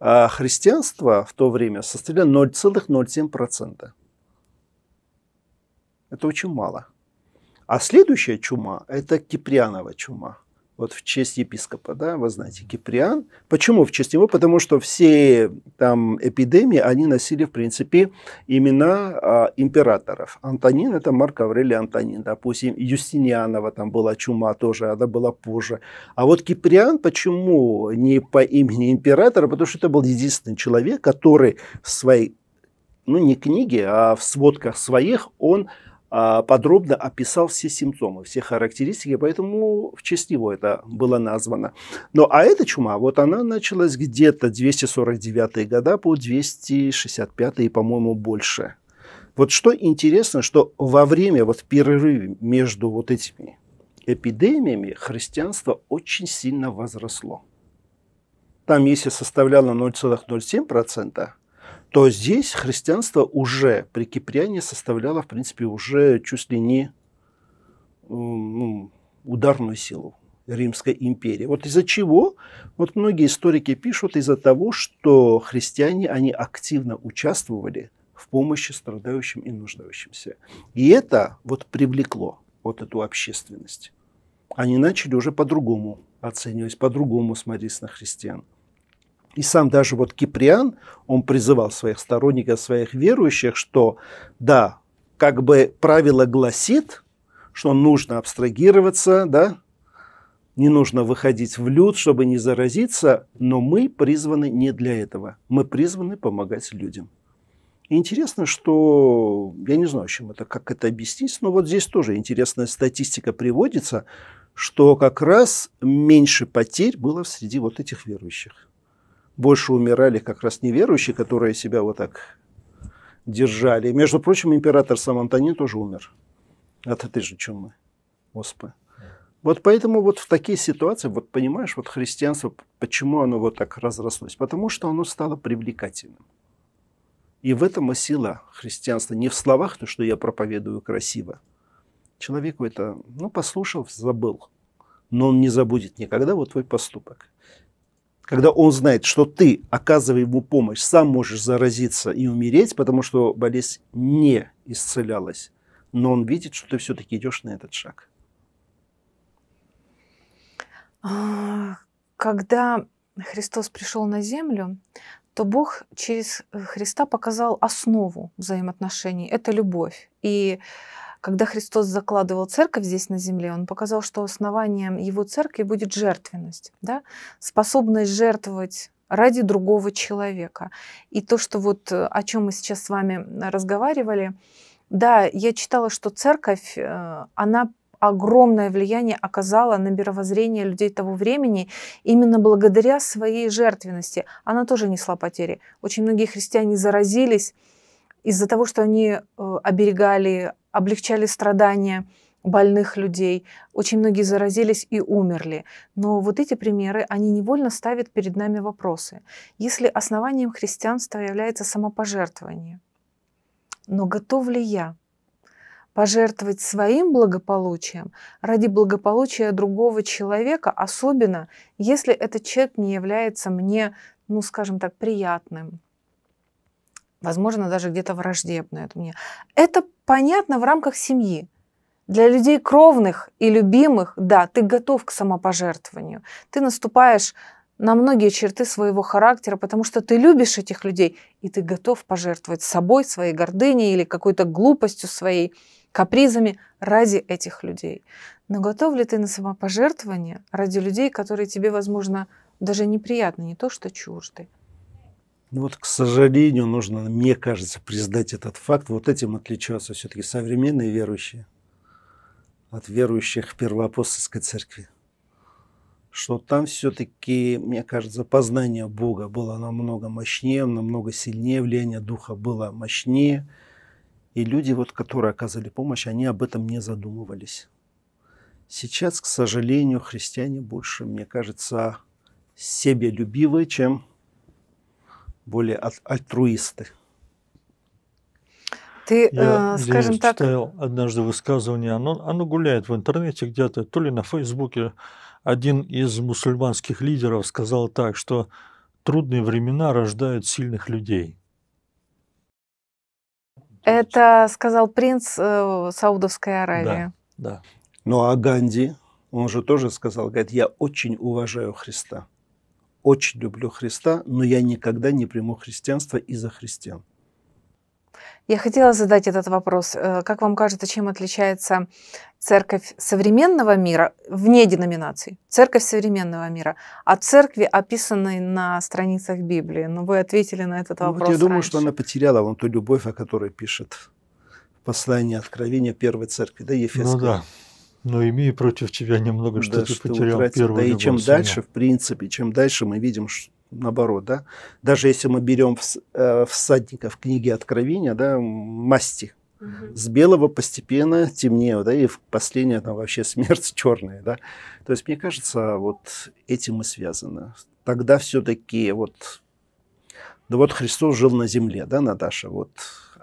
а, христианство в то время составляло 0,07%. Это очень мало. А следующая чума – это Киприанова чума. Вот в честь епископа, да, вы знаете, Киприан. Почему в честь него? Потому что все там эпидемии, они носили, в принципе, имена а, императоров. Антонин – это Марк Аврелий Антонин, допустим, Юстинианова там была чума тоже, она была позже. А вот Киприан почему не по имени императора? Потому что это был единственный человек, который в своей, ну не книге, а в сводках своих, он а, подробно описал все симптомы, все характеристики, поэтому в честь него это было названо. Но ну, а эта чума, вот она началась где-то 249 года по 265 и, по-моему, больше. Вот что интересно, что во время вот перерыва между вот этими эпидемиями христианство очень сильно возросло. Там, если составляло 0,07%, то здесь христианство уже при Киприане составляло, в принципе, уже чуть ли не ну, ударную силу Римской империи. Вот из-за чего? Вот многие историки пишут из-за того, что христиане, они активно участвовали в помощи страдающим и нуждающимся. И это вот привлекло вот эту общественность. Они начали уже по-другому оценивать, по-другому смотреть на христиан. И сам даже вот Киприан, он призывал своих сторонников, своих верующих, что да, как бы правило гласит, что нужно абстрагироваться, да, не нужно выходить в люд, чтобы не заразиться, но мы призваны не для этого. Мы призваны помогать людям. интересно, что, я не знаю, чем это, как это объяснить, но вот здесь тоже интересная статистика приводится, что как раз меньше потерь было среди вот этих верующих больше умирали как раз неверующие, которые себя вот так держали. И, между прочим, император сам Антонин тоже умер от этой же чумы, оспы. Вот поэтому вот в такие ситуации, вот понимаешь, вот христианство, почему оно вот так разрослось? Потому что оно стало привлекательным. И в этом и сила христианства. Не в словах, то, что я проповедую красиво. Человеку это, ну, послушал, забыл. Но он не забудет никогда вот твой поступок когда он знает, что ты, оказывая ему помощь, сам можешь заразиться и умереть, потому что болезнь не исцелялась, но он видит, что ты все-таки идешь на этот шаг. А, когда Христос пришел на землю, то Бог через Христа показал основу взаимоотношений. Это любовь. И когда Христос закладывал церковь здесь на земле, он показал, что основанием его церкви будет жертвенность, да? способность жертвовать ради другого человека. И то, что вот э, о чем мы сейчас с вами разговаривали, да, я читала, что церковь, э, она огромное влияние оказала на мировоззрение людей того времени именно благодаря своей жертвенности. Она тоже несла потери. Очень многие христиане заразились из-за того, что они э, оберегали облегчали страдания больных людей. Очень многие заразились и умерли. Но вот эти примеры, они невольно ставят перед нами вопросы. Если основанием христианства является самопожертвование, но готов ли я пожертвовать своим благополучием ради благополучия другого человека, особенно если этот человек не является мне, ну скажем так, приятным, возможно, даже где-то враждебное от меня. Это понятно в рамках семьи. Для людей кровных и любимых, да, ты готов к самопожертвованию. Ты наступаешь на многие черты своего характера, потому что ты любишь этих людей, и ты готов пожертвовать собой, своей гордыней или какой-то глупостью своей, капризами ради этих людей. Но готов ли ты на самопожертвование ради людей, которые тебе, возможно, даже неприятны, не то что чужды? Ну вот, к сожалению, нужно, мне кажется, признать этот факт. Вот этим отличаются все-таки современные верующие от верующих первоапостольской церкви. Что там все-таки, мне кажется, познание Бога было намного мощнее, намного сильнее, влияние Духа было мощнее. И люди, вот, которые оказали помощь, они об этом не задумывались. Сейчас, к сожалению, христиане больше, мне кажется, а, себелюбивы, чем более аль- альтруисты. Ты, э, я, э, скажем я так... читал однажды высказывание, оно, оно гуляет в интернете где-то, то ли на Фейсбуке. Один из мусульманских лидеров сказал так, что трудные времена рождают сильных людей. Это сказал принц э, Саудовской Аравии. Да, да. Ну а Ганди, он же тоже сказал, говорит, я очень уважаю Христа очень люблю Христа, но я никогда не приму христианство из-за христиан. Я хотела задать этот вопрос. Э, как вам кажется, чем отличается церковь современного мира, вне деноминаций, церковь современного мира, от церкви, описанной на страницах Библии? Ну, вы ответили на этот вопрос ну, вот Я раньше. думаю, что она потеряла вон ту любовь, о которой пишет послание Откровения Первой Церкви, да, Ефесская. Ну, да но имея против тебя немного, что да, ты что потерял утратил. первую Да и чем свою. дальше, в принципе, чем дальше мы видим, что наоборот, да, даже если мы берем вс, э, всадника в книге Откровения, да, масти, с белого постепенно темнее, да, и в последнее там вообще смерть черная, да. То есть, мне кажется, вот этим и связано. Тогда все-таки вот, да вот Христос жил на земле, да, Наташа, вот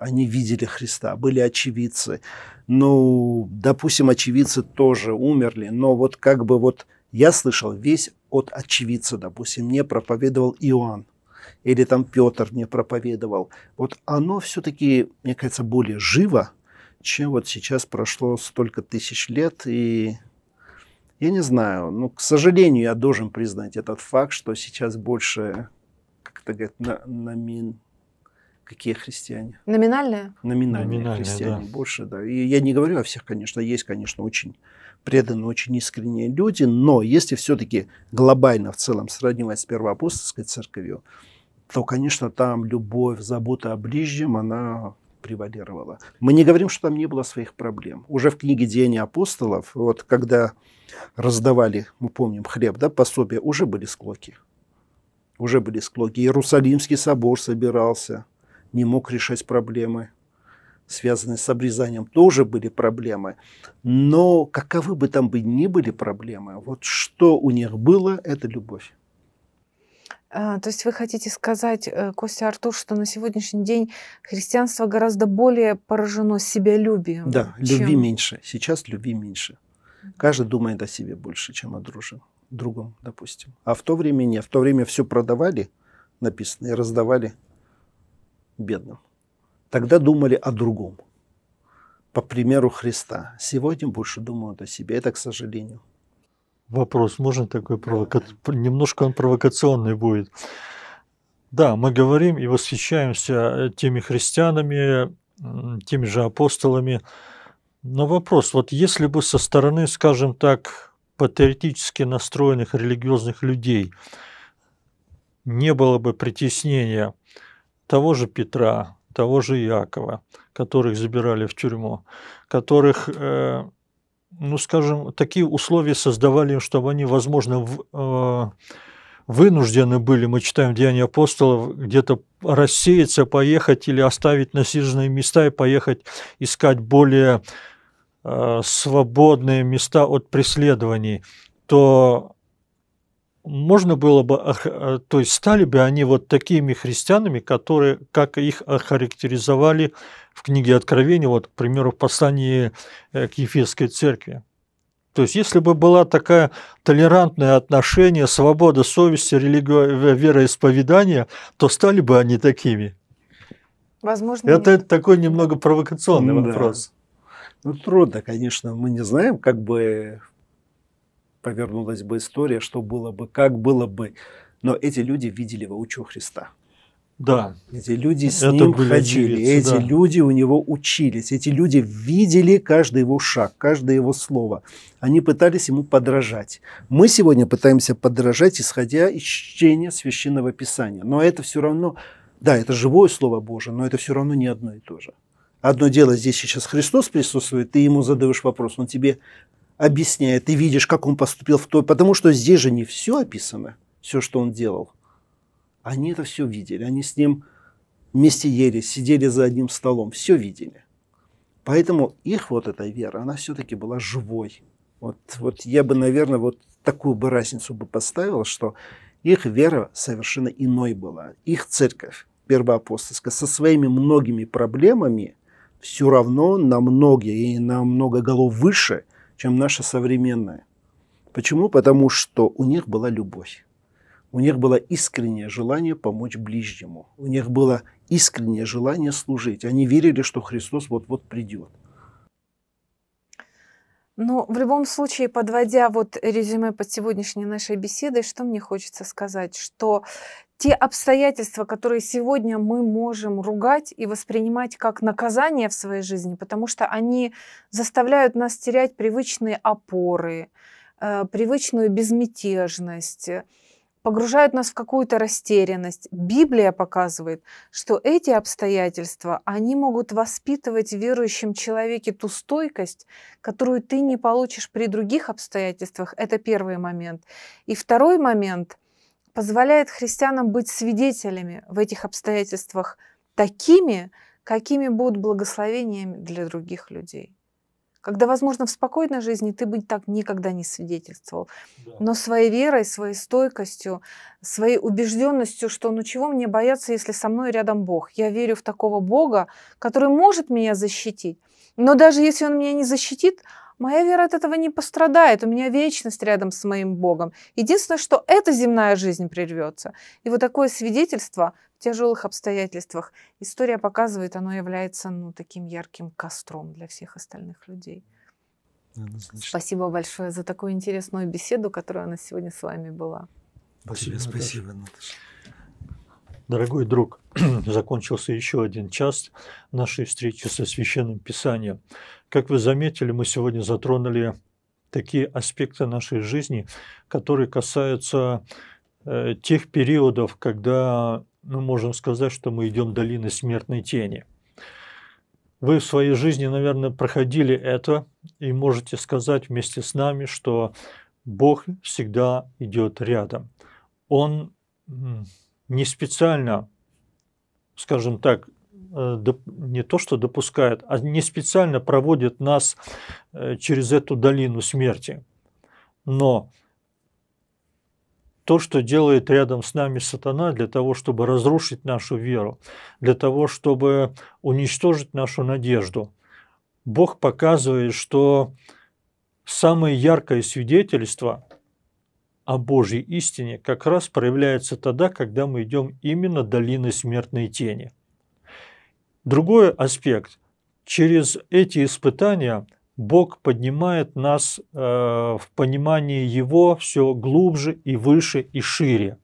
они видели Христа, были очевидцы. Ну, допустим, очевидцы тоже умерли, но вот как бы вот я слышал весь от очевидца, допустим, мне проповедовал Иоанн или там Петр мне проповедовал. Вот оно все-таки, мне кажется, более живо, чем вот сейчас прошло столько тысяч лет. И я не знаю, Но, ну, к сожалению, я должен признать этот факт, что сейчас больше, как-то говорят, на, на мин, какие христиане. Номинальные? Номинальные, Номинальные христиане да. больше, да. И я не говорю о всех, конечно, есть, конечно, очень преданные, очень искренние люди, но если все-таки глобально в целом сравнивать с первоапостольской церковью, то, конечно, там любовь, забота о ближнем, она превалировала. Мы не говорим, что там не было своих проблем. Уже в книге «Деяния апостолов», вот когда раздавали, мы помним, хлеб, да, пособие, уже были склоки. Уже были склоки. Иерусалимский собор собирался не мог решать проблемы, связанные с обрезанием, тоже были проблемы. Но каковы бы там бы ни были проблемы, вот что у них было, это любовь. А, то есть вы хотите сказать, э, Костя Артур, что на сегодняшний день христианство гораздо более поражено себялюбием? Да, чем... любви меньше. Сейчас любви меньше. Каждый думает о себе больше, чем о друже, другом, допустим. А в то время не. В то время все продавали, написано, и раздавали – бедным. Тогда думали о другом, по примеру Христа. Сегодня больше думают о себе, это к сожалению. Вопрос, можно такой провока... немножко он провокационный будет. Да, мы говорим и восхищаемся э, теми христианами, теми же апостолами. Но вопрос, вот если бы со стороны, скажем так, патриотически настроенных религиозных людей не было бы притеснения – того же Петра, того же Якова, которых забирали в тюрьму, которых, э, ну, скажем, такие условия создавали чтобы они, возможно, э, вынуждены были, мы читаем Деяния апостолов, где-то рассеяться, поехать или оставить насиженные места и поехать искать более э, свободные места от преследований, то можно было бы, э, то есть стали бы они вот такими христианами, которые, как их охарактеризовали в книге Откровения, вот, к примеру, в послании э, к Ефесской церкви. То есть, если бы была такая толерантное отношение, свобода совести, религия, вероисповедания, то стали бы они такими. Возможно, Это нет. такой немного провокационный ну, вопрос. Да. Ну, трудно, конечно, мы не знаем, как бы повернулась бы история, что было бы, как было бы. Но эти люди видели воочию Христа. Да. Эти люди с Это ним ходили, девицы, эти да. люди у него учились, эти люди видели каждый его шаг, каждое его слово. Они пытались ему подражать. Мы сегодня пытаемся подражать, исходя из чтения священного писания. Но это все равно, да, это живое слово Божие, но это все равно не одно и то же. Одно дело, здесь сейчас Христос присутствует, ты ему задаешь вопрос, он тебе объясняет, ты видишь, как он поступил в то, потому что здесь же не все описано, все, что он делал. Они это все видели, они с ним вместе ели, сидели за одним столом, все видели. Поэтому их вот эта вера, она все-таки была живой. Вот, вот я бы, наверное, вот такую бы разницу бы поставил, что их вера совершенно иной была. Их церковь первоапостольская со своими многими проблемами все равно намного и на много голов выше – чем наша современная. Почему? Потому что у них была любовь. У них было искреннее желание помочь ближнему. У них было искреннее желание служить. Они верили, что Христос вот-вот придет. Но ну, в любом случае, подводя вот резюме под сегодняшней нашей беседой, что мне хочется сказать, что те обстоятельства, которые сегодня мы можем ругать и воспринимать как наказание в своей жизни, потому что они заставляют нас терять привычные опоры, э, привычную безмятежность, погружают нас в какую-то растерянность. Библия показывает, что эти обстоятельства, они могут воспитывать в верующем человеке ту стойкость, которую ты не получишь при других обстоятельствах. Это первый момент. И второй момент – позволяет христианам быть свидетелями в этих обстоятельствах такими, какими будут благословениями для других людей. Когда, возможно, в спокойной жизни ты бы так никогда не свидетельствовал. Да. Но своей верой, своей стойкостью, своей убежденностью, что ну чего мне бояться, если со мной рядом Бог. Я верю в такого Бога, который может меня защитить. Но даже если он меня не защитит, Моя вера от этого не пострадает, у меня вечность рядом с моим Богом. Единственное, что эта земная жизнь прервется. И вот такое свидетельство в тяжелых обстоятельствах история показывает, оно является ну, таким ярким костром для всех остальных людей. Однозначно. Ну, спасибо большое за такую интересную беседу, которая у нас сегодня с вами была. Спасибо, спасибо, Наташа. Дорогой друг, закончился еще один час нашей встречи со Священным Писанием. Как вы заметили, мы сегодня затронули такие аспекты нашей жизни, которые касаются э, тех периодов, когда мы ну, можем сказать, что мы идем долины смертной тени. Вы в своей жизни, наверное, проходили это и можете сказать вместе с нами, что Бог всегда идет рядом. Он не специально, скажем так, э, не то что допускает, а не специально проводит нас э, через эту долину смерти. Но то, что делает рядом с нами сатана для того, чтобы разрушить нашу веру, для того, чтобы уничтожить нашу надежду, Бог показывает, что самое яркое свидетельство – о Божьей истине как раз проявляется тогда, когда мы идем именно долины смертной тени. Другой аспект. Через эти испытания Бог поднимает нас э, в понимании Его все глубже и выше и шире.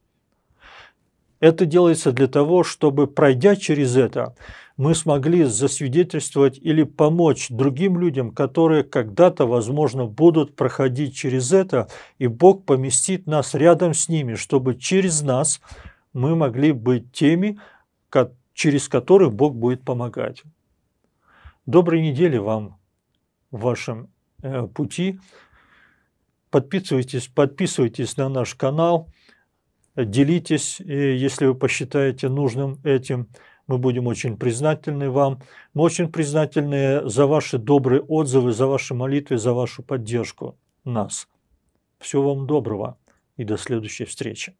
Это делается для того, чтобы, пройдя через это, мы смогли засвидетельствовать или помочь другим людям, которые когда-то, возможно, будут проходить через это, и Бог поместит нас рядом с ними, чтобы через нас мы могли быть теми, через которых Бог будет помогать. Доброй недели вам в вашем э, пути. Подписывайтесь, подписывайтесь на наш канал – делитесь, и если вы посчитаете нужным этим, мы будем очень признательны вам. Мы очень признательны за ваши добрые отзывы, за ваши молитвы, за вашу поддержку нас. Всего вам доброго и до следующей встречи.